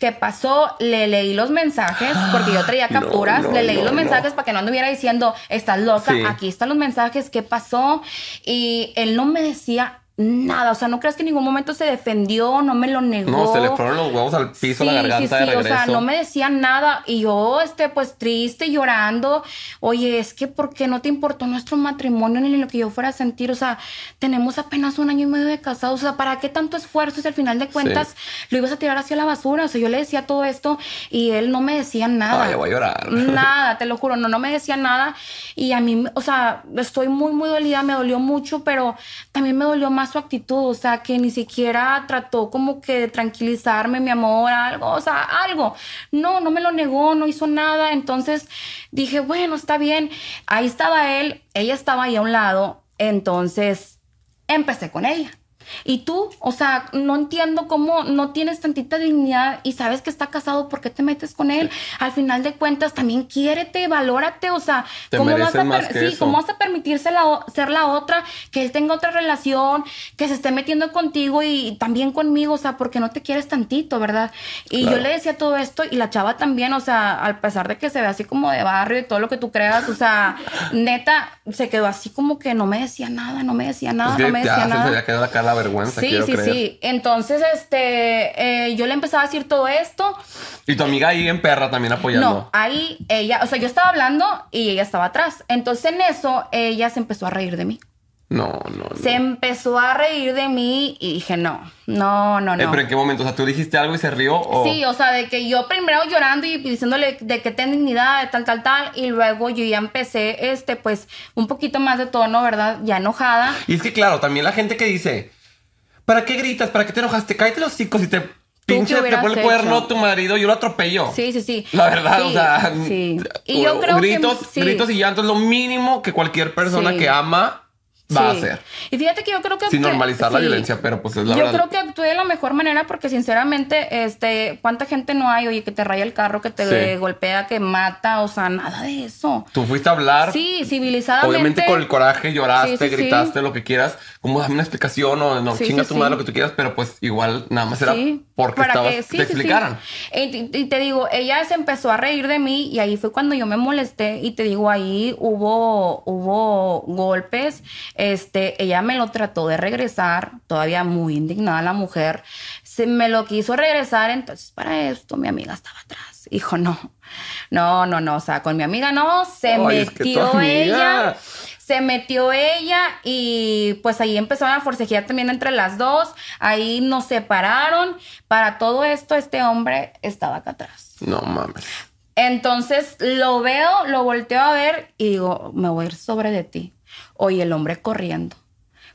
¿Qué pasó? Le leí los mensajes, porque yo traía <gasps> capturas, le leí los mensajes para que no anduviera diciendo, estás loca, aquí están los mensajes, ¿qué pasó? Y él no me decía nada. O sea, no creas que en ningún momento se defendió, no me lo negó. No, se le fueron los huevos al piso, la garganta sí, sí, O sea, no me decía nada. Y yo, este, pues triste, llorando. Oye, es que ¿por qué no te importó nuestro matrimonio ni lo que yo fuera a sentir? O sea, tenemos apenas un año y medio de casados. O sea, ¿para qué tanto esfuerzo si al final de cuentas lo ibas a tirar hacia la basura? O sea, yo le decía todo esto y él no me decía nada. voy a llorar. Nada, <laughs> te lo juro, no, no me decía nada. Y a mí, o sea, estoy muy, muy dolida, me dolió mucho, pero también me dolió más su actitud, o sea, que ni siquiera trató como que de tranquilizarme, mi amor, algo, o sea, algo. No, no me lo negó, no hizo nada, entonces dije, bueno, está bien. Ahí estaba él, ella estaba ahí a un lado, entonces empecé con ella. Y tú, o sea, no entiendo cómo no tienes tantita dignidad y sabes que está casado, ¿por qué te metes con él? Al final de cuentas, también quiérete, valórate, o sea, te ¿cómo vas, a más ¿cómo vas permitirse ser la otra, que él tenga otra relación, que se esté metiendo contigo y también conmigo, o sea, porque no te quieres tantito, ¿verdad? Y yo le decía todo esto y la chava también, o sea, a pesar de que se ve así como de barrio y todo lo que tú creas, o sea, <laughs> neta, se quedó así como que no me decía nada, no me decía nada, no me decía ya, nada vergüenza. Sí, sí, sí. Entonces, este, eh, yo le empezaba a decir todo esto. Y tu amiga ahí en perra también apoyando. No, ahí ella, o sea, yo estaba hablando y ella estaba atrás. Entonces, en eso, ella se empezó a reír de mí. No, no, Se empezó a reír de mí y dije, no, no, no, eh, no. ¿Pero en qué momento? O sea, ¿tú dijiste algo y se rió? O... Sí, o sea, de que yo primero llorando y diciéndole de que ten dignidad, de tal, tal, tal. Y luego yo ya empecé, este, pues, un poquito más de tono, ¿verdad? Ya enojada. Y es que, claro, también la gente que dice, ¿Para qué gritas? ¿Para qué te enojaste? Cállate los chicos y te pinche te pone el cuerno tu marido, yo lo atropello. Sí, sí, sí. La verdad, o sea, sí. gritos, gritos y llantos es lo mínimo que cualquier persona que ama va a ser. Y fíjate que yo creo que... Sin normalizar la violencia, pero pues es la yo verdad. Yo creo que actúe de la mejor manera porque sinceramente, este, ¿cuánta gente no hay, oye, que te raya el carro, que te golpea, que mata? O sea, nada de eso. Tú fuiste a hablar. Sí, civilizada. Obviamente con el coraje lloraste, gritaste, lo que quieras. Como dame una explicación o no, chinga tu madre, lo que tú quieras, pero pues igual nada más era para que sí, explicaran. Y, te digo, ella se empezó a reír de mí y ahí fue cuando yo me molesté y te digo, ahí hubo, hubo golpes, este, ella me lo trató de regresar, todavía muy indignada la mujer, se me lo quiso regresar, entonces para esto mi amiga estaba atrás, hijo, no, no, no, no, o sea, con mi amiga no, se metió ella se metió ella y pues ahí empezaron a forcejear también entre las dos, ahí nos separaron. Para todo esto, este hombre estaba acá atrás. No mames. Entonces lo veo, lo volteo a ver y digo, me voy a ir sobre de ti. Oye, el hombre corriendo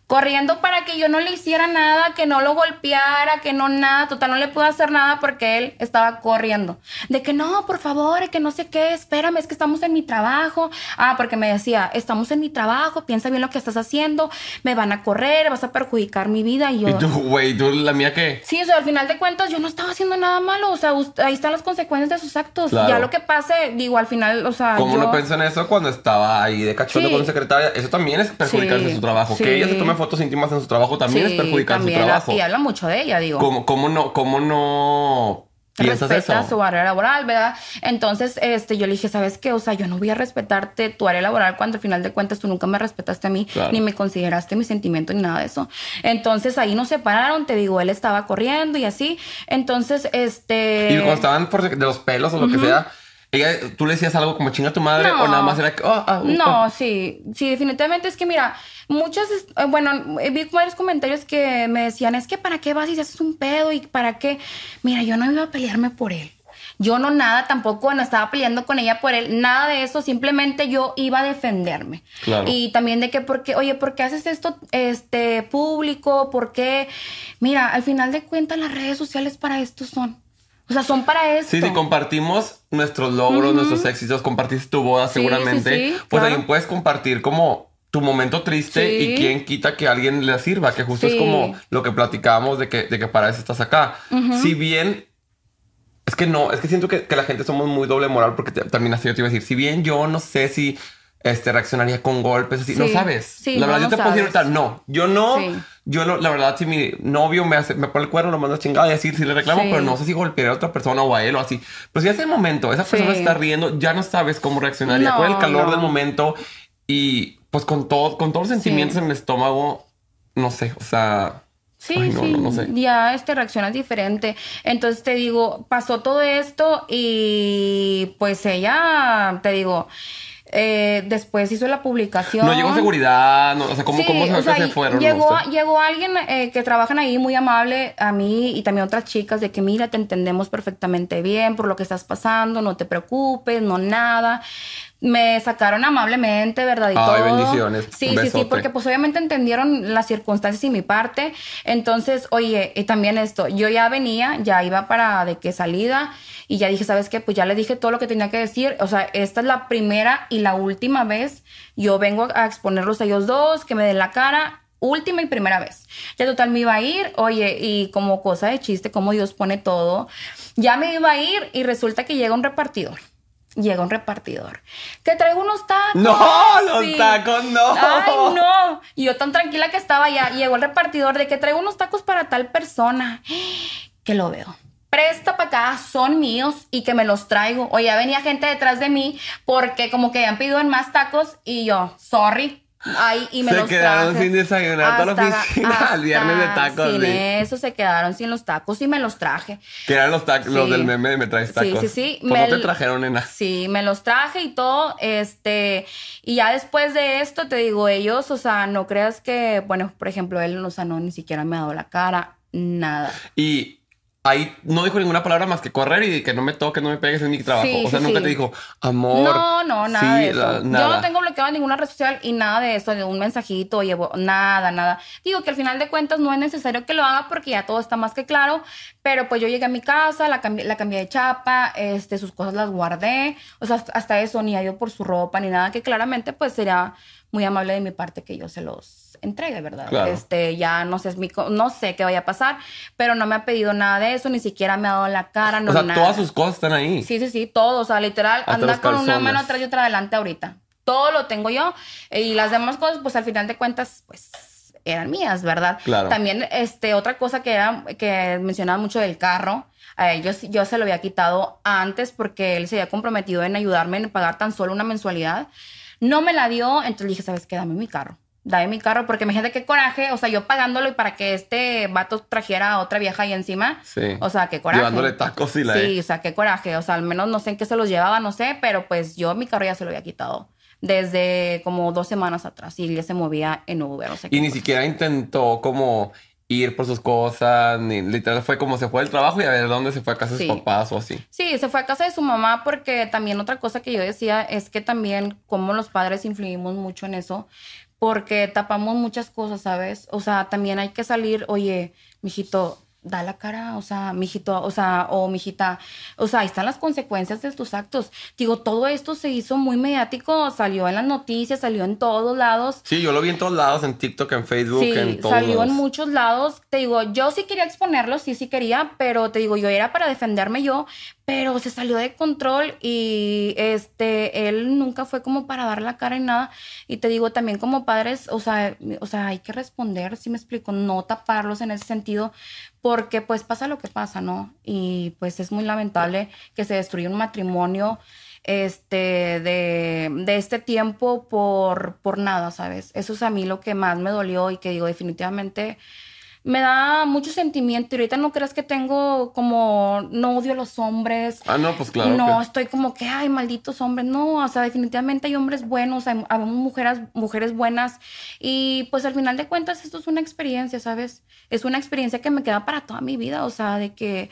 corriendo para que yo no le hiciera nada, que no lo golpeara, que no nada, total, no le pude hacer nada porque él estaba corriendo. De que no, por favor, que no sé qué, espérame, es que estamos en mi trabajo. Ah, porque me decía, estamos en mi trabajo, piensa bien lo que estás haciendo, me van a correr, vas a perjudicar mi vida. Y yo, ¿Y tú, güey, tú la mía qué? Sí, o sea, al final de cuentas yo no estaba haciendo nada malo, o sea, ahí están las consecuencias de sus actos. Ya lo que pase, digo, al final, o sea. ¿Cómo no en eso cuando estaba ahí de cachondo con la secretaria Eso también es perjudicarse su trabajo, que ella se fotos íntimas en su trabajo también es perjudicar su trabajo. y habla mucho de ella, digo. ¿Cómo, cómo no? Cómo no respeta su área laboral, ¿verdad? Entonces, este, yo le dije, ¿sabes qué? O sea, yo no voy a respetarte tu área laboral cuando al final de cuentas tú nunca me respetaste a mí, ni me consideraste mi sentimiento ni nada de eso. Entonces, ahí nos separaron, te digo, él estaba corriendo y así. Entonces, este... Y cuando estaban de los pelos o lo que sea ¿Tú le decías algo como chinga tu madre o nada más era que... Oh, ah, no, oh". sí, sí, definitivamente es que mira, muchas eh, bueno, eh, vi varios comentarios que me decían, es que para qué vas y haces un pedo y para qué... Mira, yo no iba a pelearme por él. Yo no nada tampoco, no estaba peleando con ella por él, nada de eso, simplemente yo iba a defenderme. Y también de que, porque, oye, ¿por qué haces esto este, público? ¿Por qué? Mira, al final de cuentas las redes sociales para esto son. O sea, son para eso. Sí, si compartimos nuestros logros, nuestros éxitos, compartiste tu boda seguramente. pues también puedes compartir como tu momento triste y quién quita que alguien le sirva, que justo es como lo que platicábamos de que, de que para eso estás acá. Si bien es que no, es que siento que, la gente somos muy doble moral porque también así yo te iba a decir, si bien yo no sé si este, reaccionaría con golpes, así, no sabes. la verdad, yo te puedo decir no, yo no yo la verdad, si mi novio me, hace, me pone el cuerno, lo mando a chingada y así, si le reclamo, pero no sé si golpear a otra persona o a él o así. Pero si hace el momento, esa persona está riendo, ya no sabes cómo reaccionar, ya con el calor del momento y pues con todo, con todos los sentimientos en el estómago, no sé, o sea... Sí, sí, ya este, reaccionas diferente. Entonces te digo, pasó todo esto y pues ella, te digo, eh, después hizo la publicación. No llegó seguridad, no, o sea, ¿cómo, se, fueron? Llegó, llegó alguien eh, que trabajan ahí muy amable a mí y también otras chicas de que mira, te entendemos perfectamente bien por lo que estás pasando, no te preocupes, no nada. Me sacaron amablemente, ¿verdad? Ay, bendiciones. Sí, sí, sí, porque pues obviamente entendieron las circunstancias y mi parte. Entonces, oye, y también esto, yo ya venía, ya iba para de qué salida. Y ya dije, ¿sabes qué? Pues ya le dije todo lo que tenía que decir. O sea, esta es la primera y la última vez. Yo vengo a exponerlos a ellos dos, que me den la cara. Última y primera vez. Ya total me iba a ir, oye, y como cosa de chiste, como Dios pone todo, ya me iba a ir y resulta que llega un repartidor llega un repartidor. Que traigo unos tacos. No, los tacos no. Ay, no. Y yo tan tranquila que estaba ya. Llegó el repartidor de que traigo unos tacos para tal persona. <gasps> Que lo veo esta para son míos y que me los traigo. O ya venía gente detrás de mí porque como que habían pedido en más tacos y yo, sorry. Ahí y me los se quedaron sin desayunar hasta, toda la oficina <laughs> al viernes de tacos. Sin ¿sí? eso se quedaron sin los tacos y me los traje. Que los tacos, los del meme de me traes tacos. Sí, sí, sí. ¿Cómo me te trajeron, nena? Sí, me los traje y todo. Este, y ya después de esto te digo, ellos, o sea, no creas que, bueno, por ejemplo, él, no sanó, ni siquiera me ha dado la cara, nada. Y ahí no dijo ninguna palabra más que correr y que no me toques, no me pegues en mi trabajo. o sea, nunca te dijo amor. No, no, nada. de eso. Yo no tengo bloqueado ninguna red social y nada de eso, de un mensajito, llevo nada, nada. Digo que al final de cuentas no es necesario que lo haga porque ya todo está más que claro, pero pues yo llegué a mi casa, la cambié, la cambié de chapa, este, sus cosas las guardé, o sea, hasta eso, ni ha yo por su ropa, ni nada, que claramente pues sería muy amable de mi parte que yo se los entregue, ¿verdad? Este, ya no sé, es no sé qué vaya a pasar, pero no me ha pedido nada de eso, ni siquiera me ha dado la cara, no O sea, todas sus cosas están ahí. Sí, sí, sí, todo, o sea, literal, Hasta anda con una mano atrás y otra adelante ahorita. Todo lo tengo yo eh, y las demás cosas, pues al final de cuentas, pues eran mías, ¿verdad? Claro. También, este, otra cosa que que mencionaba mucho del carro, eh, yo, yo se lo había quitado antes porque él se había comprometido en ayudarme en pagar tan solo una mensualidad. No me la dio, entonces dije, ¿sabes qué? Dame mi carro dame mi carro, porque me imagínate qué coraje, o sea, yo pagándolo y para que este vato trajera a otra vieja ahí encima. Sí. O sea, qué coraje. Llevándole tacos y la... Sí, o sea, qué coraje, o sea, al menos no sé en qué se los llevaba, no sé, pero pues yo mi carro ya se lo había quitado desde como dos semanas atrás y ya se movía en Uber, o sea. Y ni siquiera intentó como ir por sus cosas, ni, literal fue como se fue del trabajo y a ver dónde se fue a casa de sus papás o así. Sí, se fue a casa de su mamá porque también otra cosa que yo decía es que también como los padres influimos mucho en eso, porque tapamos muchas cosas, ¿sabes? O sea, también hay que salir, oye, mijito, da la cara, o sea, mijito, o sea, o mijita, o sea, ahí están las consecuencias de tus actos. Digo, todo esto se hizo muy mediático, salió en las noticias, salió en todos lados. Sí, yo lo vi en todos lados, en TikTok, en Facebook, en todos salió en muchos lados. Te digo, yo sí quería exponerlo, sí, sí quería, pero te digo, yo era para defenderme yo, pero se salió de control y este, él nunca fue como para dar la cara y nada. Y te digo, también como padres, o sea, o sea, hay que responder, si me explico, no taparlos en ese sentido porque pues pasa lo que pasa, ¿no? Y pues es muy lamentable que se destruya un matrimonio este, de, de, este tiempo por, por nada, ¿sabes? Eso es a mí lo que más me dolió y que digo definitivamente me da mucho sentimiento y ahorita no crees que tengo como, no odio a los hombres. Ah, no, pues claro. No, estoy como que, ay, malditos hombres. No, o sea, definitivamente hay hombres buenos, hay, mujeres, mujeres buenas y pues al final de cuentas esto es una experiencia, ¿sabes? Es una experiencia que me queda para toda mi vida, o sea, de que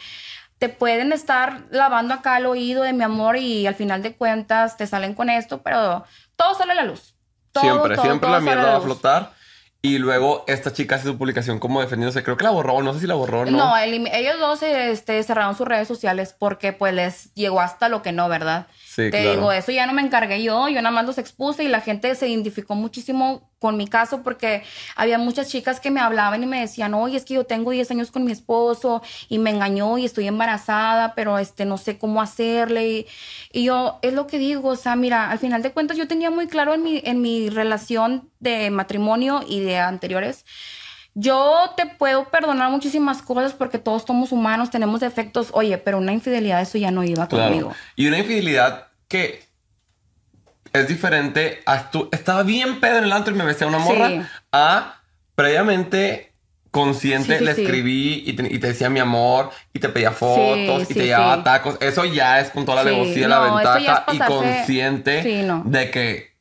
te pueden estar lavando acá el oído de mi amor y al final de cuentas te salen con esto, pero todo sale a la luz. siempre, siempre la mierda va a flotar y luego esta chica hace su publicación como defendiéndose. Creo que la borró, no sé si la borró no. No, ellos dos este, cerraron sus redes sociales porque pues les llegó hasta lo que no, ¿verdad? Te digo, eso ya no me encargué yo, yo nada más los expuse y la gente se identificó muchísimo con mi caso porque había muchas chicas que me hablaban y me decían, oye, es que yo tengo 10 años con mi esposo y me engañó y estoy embarazada, pero este, no sé cómo hacerle. Y, y yo, es lo que digo, o sea, mira, al final de cuentas yo tenía muy claro en mi, en mi relación de matrimonio y de anteriores, yo te puedo perdonar muchísimas cosas porque todos somos humanos, tenemos defectos. Oye, pero una infidelidad, eso ya no iba conmigo. Y una infidelidad que es diferente a tú. Estaba bien pedo en el antro y me besé a una morra. A previamente consciente, le escribí y te, decía mi amor, y te pedía fotos, y te llevaba tacos. Eso ya es con toda la negocia, la ventaja y consciente de que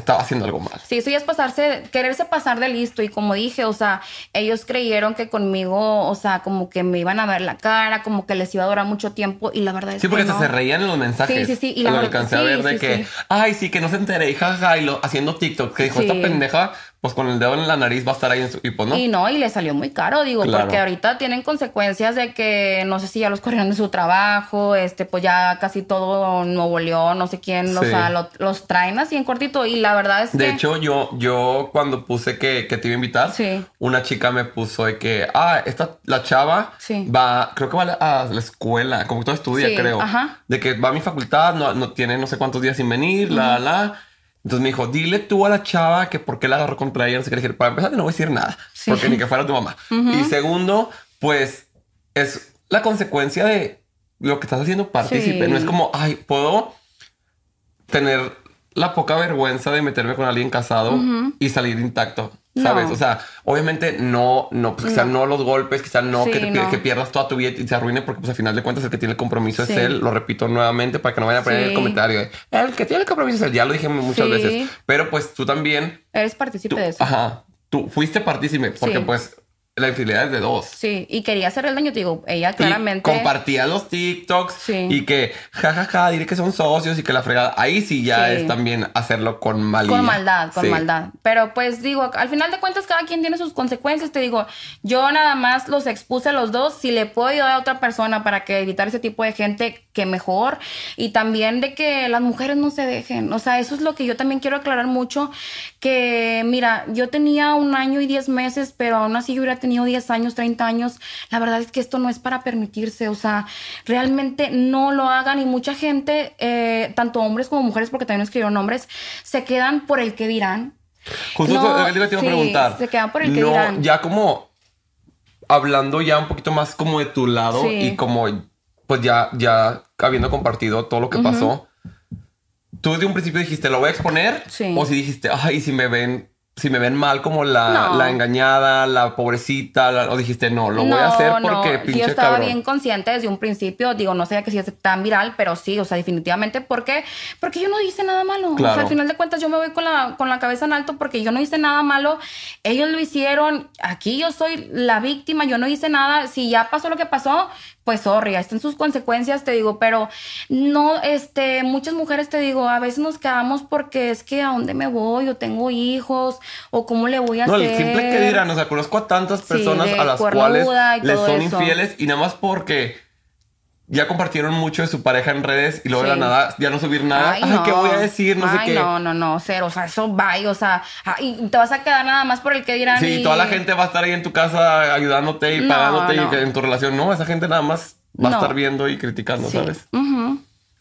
estaba haciendo algo mal. Sí, eso ya es pasarse, quererse pasar de listo. Y como dije, o sea, ellos creyeron que conmigo, o sea, como que me iban a ver la cara, como que les iba a durar mucho tiempo. Y la verdad es sí, que. Sí, porque se reían en los mensajes. Sí, sí, sí. Y la lo alcancé a ver de que, ay, sí, que no se enteré, jaja, y lo, haciendo TikTok, que dijo esta pendeja pues con el dedo en la nariz va a estar ahí en su y no. Y no, y le salió muy caro, digo, porque ahorita tienen consecuencias de que no sé si ya los corrieron de su trabajo, este, pues ya casi todo Nuevo León, no sé quién, los traen así en cortito. Y la verdad es que. De hecho, yo, yo cuando puse que, te iba a invitar, sí. una chica me puso de que, ah, esta, la chava va, creo que va a la escuela, como que todo estudia, creo. De que va a mi facultad, no, tiene no sé cuántos días sin venir, la, la entonces me dijo, dile tú a la chava que por qué la agarró contra ella. No sé qué. para empezar, no voy a decir nada. Porque ni que fuera tu mamá. Y segundo, pues es la consecuencia de lo que estás haciendo partícipe. No es como, ay, puedo tener la poca vergüenza de meterme con alguien casado y salir intacto. ¿Sabes? O sea, obviamente no, no, pues quizá no. los golpes, quizá no, que, que, pierdas toda tu vida y se arruine, porque pues al final de cuentas el que tiene el compromiso es él. Lo repito nuevamente para que no vayan a poner el comentario. El que tiene el compromiso es él, ya lo dije muchas veces. Pero pues tú también. Eres partícipe de eso. Ajá. Tú fuiste partícipe, porque pues la infidelidad es de dos. Sí, y quería hacer el daño, te digo, ella claramente. compartía los TikToks sí. y que jajaja, ja, ja, diré que son socios y que la fregada. Ahí sí ya es también hacerlo con maldad. Con maldad, con maldad. Pero pues digo, al final de cuentas, cada quien tiene sus consecuencias. Te digo, yo nada más los expuse a los dos. Si le puedo ayudar a otra persona para que evitar ese tipo de gente, que mejor. Y también de que las mujeres no se dejen. O sea, eso es lo que yo también quiero aclarar mucho. Que mira, yo tenía un año y diez meses, pero aún así yo hubiera tenido tenido 10 años, 30 años, la verdad es que esto no es para permitirse, o sea, realmente no lo hagan y mucha gente, eh, tanto hombres como mujeres, porque también escribieron nombres, se quedan por el que dirán. Justo no, te, a preguntar. Se quedan por el que dirán. Ya como hablando ya un poquito más como de tu lado y como pues ya, ya habiendo compartido todo lo que pasó, tú desde un principio dijiste, lo voy a exponer. O si dijiste, ay, si me ven si me ven mal como la, engañada, la pobrecita, o dijiste, no, lo voy a hacer porque Yo estaba bien consciente desde un principio, digo, no sé que si es tan viral, pero sí, o sea, definitivamente, ¿por qué? porque yo no hice nada malo. O sea, al final de cuentas yo me voy con con la cabeza en alto porque yo no hice nada malo, ellos lo hicieron, aquí yo soy la víctima, yo no hice nada, si ya pasó lo que pasó, pues sorry, ahí están sus consecuencias, te digo, pero no, este, muchas mujeres te digo, a veces nos quedamos porque es que a dónde me voy, o tengo hijos, o cómo le voy a hacer. No, el simple que dirán, o sea, conozco a tantas personas a las cuales les son infieles y nada más porque ya compartieron mucho de su pareja en redes y luego de la nada, ya no subir nada. ¿qué voy a decir? No sé qué. No, no, no, cero. O sea, eso va y, o sea, ah, y te vas a quedar nada más por el que dirán. Sí, toda la gente va a estar ahí en tu casa ayudándote y pagándote Y en tu relación. No, esa gente nada más va a estar viendo y criticando, ¿sabes?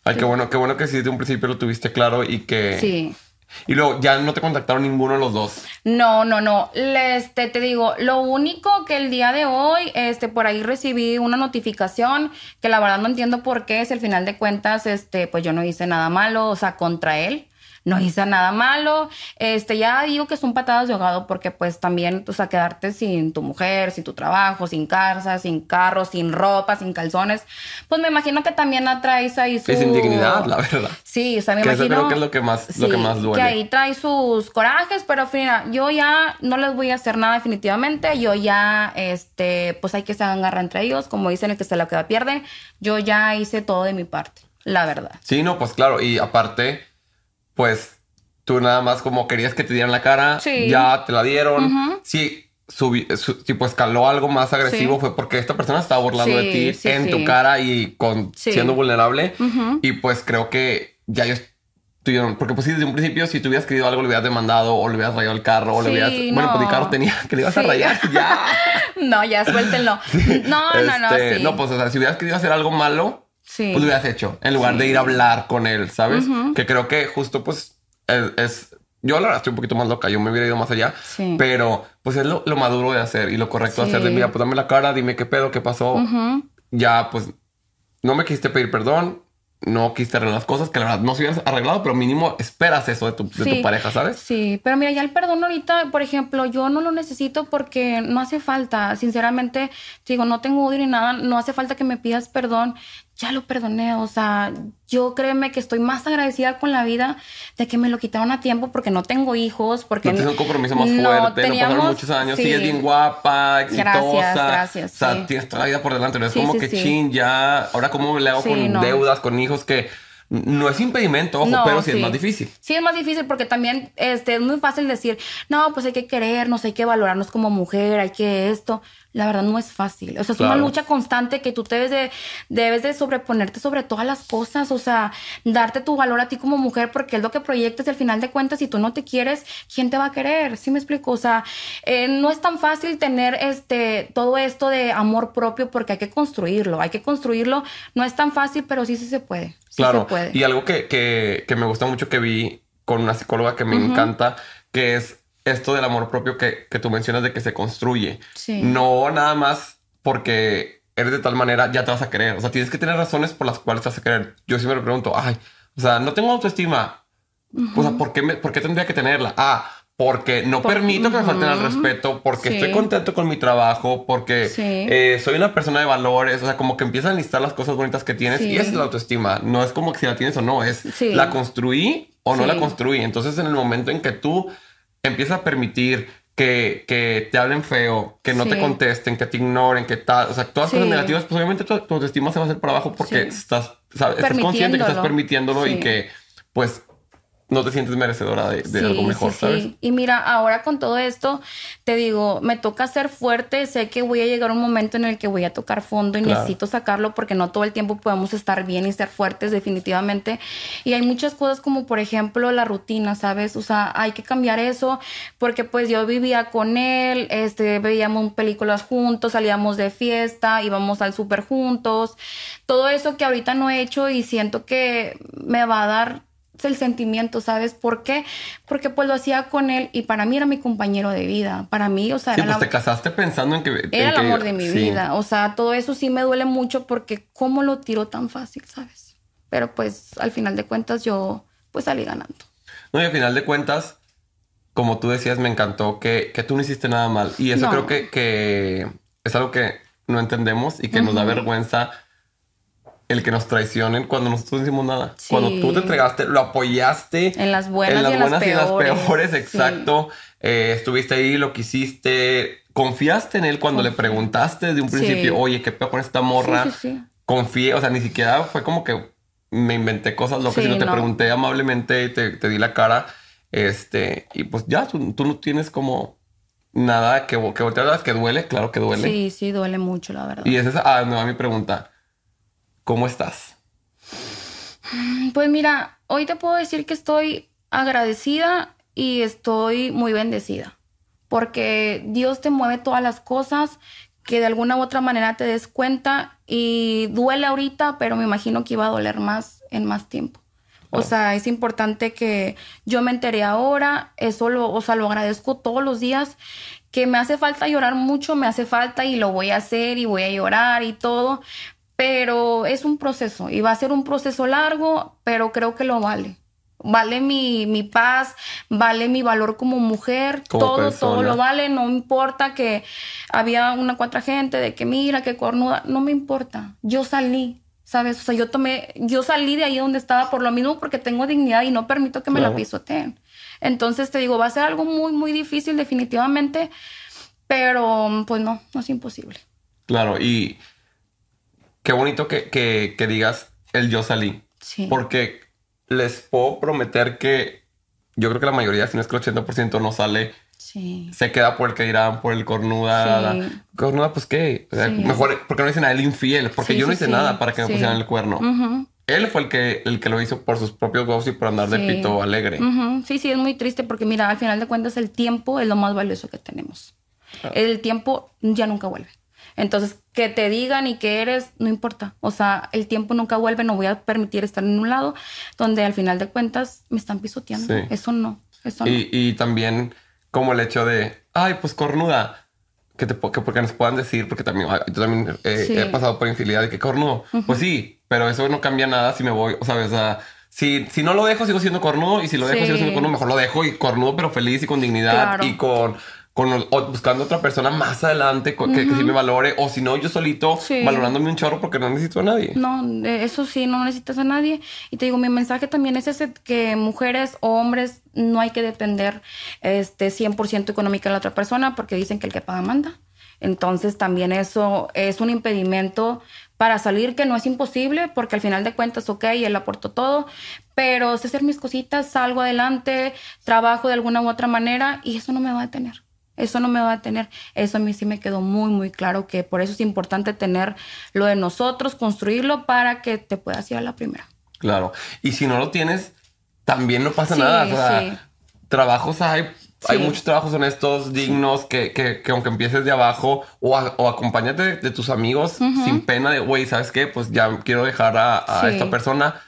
Ay, qué bueno, qué bueno que sí desde un principio lo tuviste claro y que. Sí y luego, ¿ya no te contactaron ninguno de los dos? No, no, no. Este, te digo, lo único que el día de hoy, este, por ahí recibí una notificación que la verdad no entiendo por qué, es al final de cuentas, este, pues yo no hice nada malo, o sea, contra él no hice nada malo. Este, ya digo que son patadas de hogado porque pues también, o sea, quedarte sin tu mujer, sin tu trabajo, sin casa, sin carro, sin ropa, sin calzones, pues me imagino que también atraes ahí su... Es indignidad, la verdad. Sí, o sea, me imagino... Creo que es lo que más, lo que más duele. Que ahí trae sus corajes, pero fina, yo ya no les voy a hacer nada definitivamente. Yo ya, este, pues hay que se agarra entre ellos, como dicen, el que se la queda pierde. Yo ya hice todo de mi parte, la verdad. Sí, no, pues claro, y aparte pues tú nada más como querías que te dieran la cara, ya te la dieron. Si su, tipo escaló algo más agresivo fue porque esta persona estaba burlando de ti en tu cara y siendo vulnerable. Y pues creo que ya ellos tuvieron, porque pues sí, desde un principio, si tú hubieras querido algo, le hubieras demandado o le hubieras rayado el carro o le hubieras, bueno, pues el carro tenía que le ibas a rayar, <laughs> ya. no, ya suéltenlo. <laughs> No, no, no. Este, no, pues o sea, si hubieras querido hacer algo malo, sí. pues lo hubieras hecho en lugar de ir a hablar con él, ¿sabes? Que creo que justo pues es, yo la verdad estoy un poquito más loca, yo me hubiera ido más allá, pero pues es lo, lo, maduro de hacer y lo correcto de hacer de mira, pues dame la cara, dime qué pedo, qué pasó. Ya pues no me quisiste pedir perdón, no quisiste arreglar las cosas que la verdad no se hubieran arreglado, pero mínimo esperas eso de tu, de tu, pareja, ¿sabes? Sí, pero mira, ya el perdón ahorita, por ejemplo, yo no lo necesito porque no hace falta, sinceramente, te digo, no tengo odio ni nada, no hace falta que me pidas perdón ya lo perdoné, o sea, yo créeme que estoy más agradecida con la vida de que me lo quitaron a tiempo porque no tengo hijos, porque no, un compromiso más fuerte, teníamos, no muchos años, sí. es bien guapa, exitosa, gracias, o sea, tienes toda la vida por delante, no es como que chin, ya, ahora cómo le hago con deudas, con hijos que no es impedimento, ojo, pero sí, es más difícil. Sí, es más difícil porque también este, es muy fácil decir, no, pues hay que querernos, hay que valorarnos como mujer, hay que esto la verdad no es fácil. O sea, es una lucha constante que tú debes de, debes de sobreponerte sobre todas las cosas, o sea, darte tu valor a ti como mujer porque es lo que proyectas al final de cuentas, si tú no te quieres, ¿quién te va a querer? ¿Sí me explico? O sea, eh, no es tan fácil tener este, todo esto de amor propio porque hay que construirlo, hay que construirlo, no es tan fácil, pero sí, sí se puede. Sí claro, se puede. y algo que, que, que, me gusta mucho que vi con una psicóloga que me encanta, que es esto del amor propio que, que tú mencionas de que se construye. No nada más porque eres de tal manera ya te vas a querer. O sea, tienes que tener razones por las cuales te vas a querer. Yo siempre me pregunto, ay, o sea, no tengo autoestima. O sea, ¿por qué, ¿por qué tendría que tenerla? Ah, porque no permito que me falten al respeto, porque estoy contento con mi trabajo, porque eh, soy una persona de valores, o sea, como que empiezan a listar las cosas bonitas que tienes y es la autoestima, no es como que si la tienes o no, es la construí o no la construí. Entonces, en el momento en que tú empieza a permitir que, te hablen feo, que no te contesten, que te ignoren, que tal, o sea, todas las negativas, pues obviamente tu, autoestima se va a hacer para abajo porque estás, estás consciente que estás permitiéndolo y que pues no te sientes merecedora de, algo mejor, ¿sabes? Sí. Y mira, ahora con todo esto, te digo, me toca ser fuerte, sé que voy a llegar un momento en el que voy a tocar fondo y necesito sacarlo porque no todo el tiempo podemos estar bien y ser fuertes definitivamente. Y hay muchas cosas como por ejemplo la rutina, ¿sabes? O sea, hay que cambiar eso porque pues yo vivía con él, este, veíamos películas juntos, salíamos de fiesta, íbamos al súper juntos, todo eso que ahorita no he hecho y siento que me va a dar el sentimiento, ¿sabes? ¿Por qué? Porque pues lo hacía con él y para mí era mi compañero de vida. Para mí, o sea... era pues, te casaste pensando en que... Era el amor de mi vida. O sea, todo eso sí me duele mucho porque cómo lo tiró tan fácil, ¿sabes? Pero pues al final de cuentas yo pues salí ganando. No, y al final de cuentas, como tú decías, me encantó que, que tú no hiciste nada mal. Y eso creo que, que, es algo que no entendemos y que nos da vergüenza el que nos traicionen cuando nosotros no hicimos nada. Cuando tú te entregaste, lo apoyaste. En las buenas, y, en las peores, las peores. exacto. Eh, estuviste ahí, lo quisiste. Confiaste en él cuando le preguntaste desde un principio, oye, ¿qué peor con esta morra? Confié, o sea, ni siquiera fue como que me inventé cosas locas, sino no. te pregunté amablemente, te, te di la cara. Este, y pues ya, tú, no tienes como nada que, que que duele, claro que duele. Sí, sí, duele mucho, la verdad. Y esa es ah, no, a mi pregunta. ¿Cómo estás? Mm, pues mira, hoy te puedo decir que estoy agradecida y estoy muy bendecida, porque Dios te mueve todas las cosas que de alguna u otra manera te des cuenta y duele ahorita, pero me imagino que iba a doler más en más tiempo. O sea, es importante que yo me enteré ahora, eso lo, o sea, lo agradezco todos los días, que me hace falta llorar mucho, me hace falta y lo voy a hacer y voy a llorar y todo, pero es un proceso y va a ser un proceso largo, pero creo que lo vale. Vale mi, paz, vale mi valor como mujer, todo, todo lo vale, no importa que había una cuatro gente de que mira, que cornuda, no me importa, yo salí, ¿sabes? O sea, yo tomé, yo salí de ahí donde estaba por lo mismo porque tengo dignidad y no permito que me la pisoteen. Entonces te digo, va a ser algo muy, muy difícil definitivamente, pero pues no, no es imposible. Claro, y qué bonito que, que, digas el yo salí. Porque les puedo prometer que yo creo que la mayoría, si no es que el 80% no sale. Se queda por el que dirán, por el cornuda. Cornuda, pues qué. Mejor, porque no dicen a él infiel, porque yo no hice nada para que me pusieran el cuerno. Él fue el que, el que lo hizo por sus propios gozos y por andar de pito alegre. Sí, sí, es muy triste porque mira, al final de cuentas el tiempo es lo más valioso que tenemos. Ah. El tiempo ya nunca vuelve. Entonces, que te digan y que eres, no importa. O sea, el tiempo nunca vuelve, no voy a permitir estar en un lado donde al final de cuentas me están pisoteando. Eso no. Eso no. y también como el hecho de, ay, pues cornuda, que, te, que porque nos puedan decir, porque también ah, yo también eh, he pasado por infidelidad de que cornudo. Pues sí, pero eso no cambia nada si me voy, o sea, si, si no lo dejo, sigo siendo cornudo y si lo dejo, sigo siendo cornudo, mejor lo dejo y cornudo, pero feliz y con dignidad y con con, buscando otra persona más adelante que, sí me valore, o si no, yo solito valorándome un chorro porque no necesito a nadie. No, eh, eso sí, no necesitas a nadie. Y te digo, mi mensaje también es ese, que mujeres o hombres no hay que depender este 100% económica de la otra persona porque dicen que el que paga manda. Entonces también eso es un impedimento para salir que no es imposible porque al final de cuentas, ok, él aportó todo, pero sé hacer mis cositas, salgo adelante, trabajo de alguna u otra manera y eso no me va a detener. Eso no me va a tener. Eso a mí sí me quedó muy, muy claro que por eso es importante tener lo de nosotros, construirlo para que te puedas ir a la primera. Claro. Y si no lo tienes, también no pasa nada. O sea, trabajos hay. Hay muchos trabajos honestos, dignos, que, aunque empieces de abajo o, a, de, tus amigos sin pena de, güey, ¿sabes qué? Pues ya quiero dejar a esta persona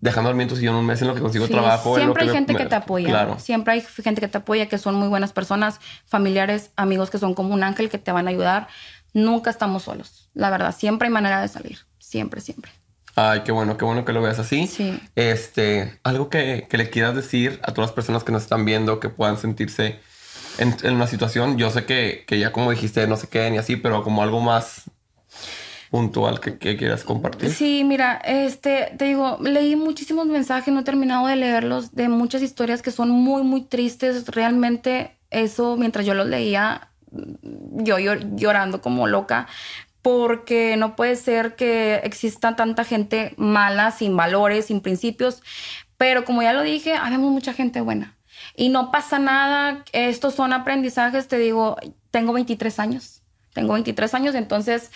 dejando dormir yo en un mes en lo que consigo trabajo. Siempre hay gente que te apoya. Siempre hay gente que te apoya, que son muy buenas personas, familiares, amigos que son como un ángel que te van a ayudar. Nunca estamos solos, la verdad. Siempre hay manera de salir. Siempre, siempre. Ay, qué bueno, qué bueno que lo veas así. Sí. Este, algo que, le quieras decir a todas las personas que nos están viendo, que puedan sentirse en, una situación. Yo sé que, que ya como dijiste, no se queden y así, pero como algo más puntual que, quieras compartir. Sí, mira, este, te digo, leí muchísimos mensajes, no he terminado de leerlos, de muchas historias que son muy, muy tristes. Realmente eso, mientras yo los leía, yo llorando como loca, porque no puede ser que exista tanta gente mala, sin valores, sin principios. Pero como ya lo dije, haremos mucha gente buena. Y no pasa nada, estos son aprendizajes, te digo, tengo 23 años, tengo 23 años, entonces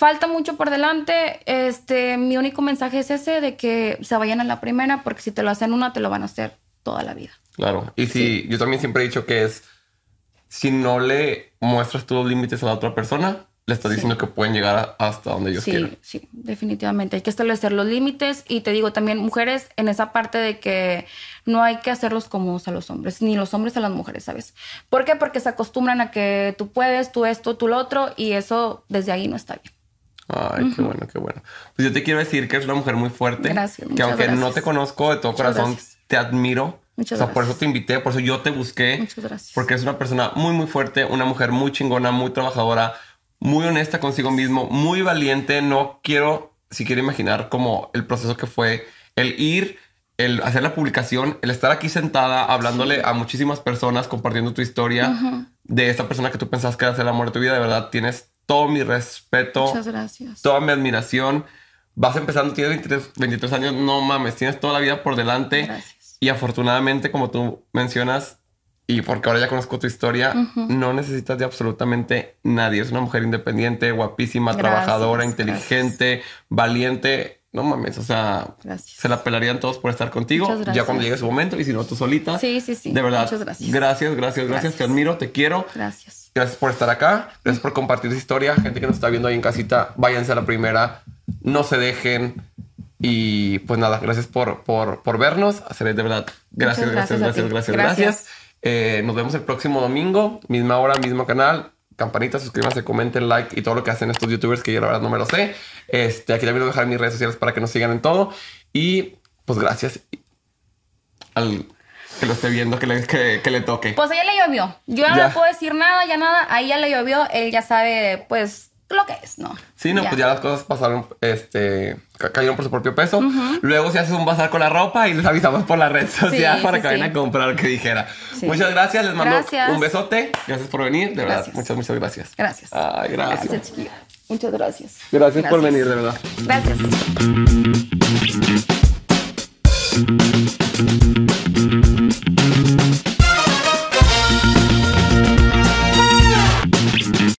falta mucho por delante. Este, mi único mensaje es ese de que se vayan a la primera, porque si te lo hacen una, te lo van a hacer toda la vida. Claro. Y si yo también siempre he dicho que es si no le muestras tus límites a la otra persona, le estás diciendo que pueden llegar hasta donde ellos sí, quieran. Sí, definitivamente. Hay que establecer los límites y te digo también, mujeres, en esa parte de que no hay que hacerlos como a los hombres, ni los hombres a las mujeres, ¿sabes? ¿Por qué? Porque se acostumbran a que tú puedes, tú esto, tú lo otro, y eso desde ahí no está bien. Ay, qué bueno, qué bueno. Pues yo te quiero decir que eres una mujer muy fuerte. Gracias. Que aunque no te conozco de todo corazón, te admiro. Muchas o sea, gracias. por eso te invité, por eso yo te busqué. Muchas gracias. Porque es una persona muy, muy fuerte, una mujer muy chingona, muy trabajadora, muy honesta consigo mismo, muy valiente. No quiero si quiero imaginar como el proceso que fue el ir, el hacer la publicación, el estar aquí sentada hablándole a muchísimas personas, compartiendo tu historia de esta persona que tú pensabas que era el amor de tu vida. De verdad, tienes todo mi respeto. Muchas gracias. Toda mi admiración. Vas empezando, tienes 23, años, no mames, tienes toda la vida por delante. Y afortunadamente, como tú mencionas, y porque ahora ya conozco tu historia, no necesitas de absolutamente nadie. Es una mujer independiente, guapísima, trabajadora, inteligente, valiente no mames, o sea, se la pelarían todos por estar contigo. Ya cuando llegue su momento y si no tú solita. Sí, sí, sí. De verdad. Muchas gracias. Gracias, gracias, gracias. Te admiro, te quiero. Gracias. Gracias por estar acá. Gracias por compartir su historia. Gente que nos está viendo ahí en casita, váyanse a la primera. No se dejen. Y pues nada, gracias por, por, vernos. hacer de verdad. Gracias, gracias, gracias, gracias, eh, nos vemos el próximo domingo, misma hora, mismo canal campanita, suscríbanse, comenten, like y todo lo que hacen estos youtubers que yo la verdad no me lo sé. Este, aquí también voy a dejar en mis redes sociales para que nos sigan en todo. Y pues gracias al que lo esté viendo, que le, toque. Pues a ella le llovió. Yo ya. no puedo decir nada, ya nada. ahí ya le llovió. Él ya sabe, pues, lo que es, ¿no? Sí, no, pues ya las cosas pasaron, este, cayeron por su propio peso. Luego se hace un bazar con la ropa y les avisamos por la red social para que vayan a comprar lo que dijera. Muchas gracias, les mando un besote. Gracias por venir, de verdad. Muchas, muchas gracias. Gracias. Ay, gracias. Gracias, Muchas gracias. Gracias, gracias. por venir, de verdad. Gracias.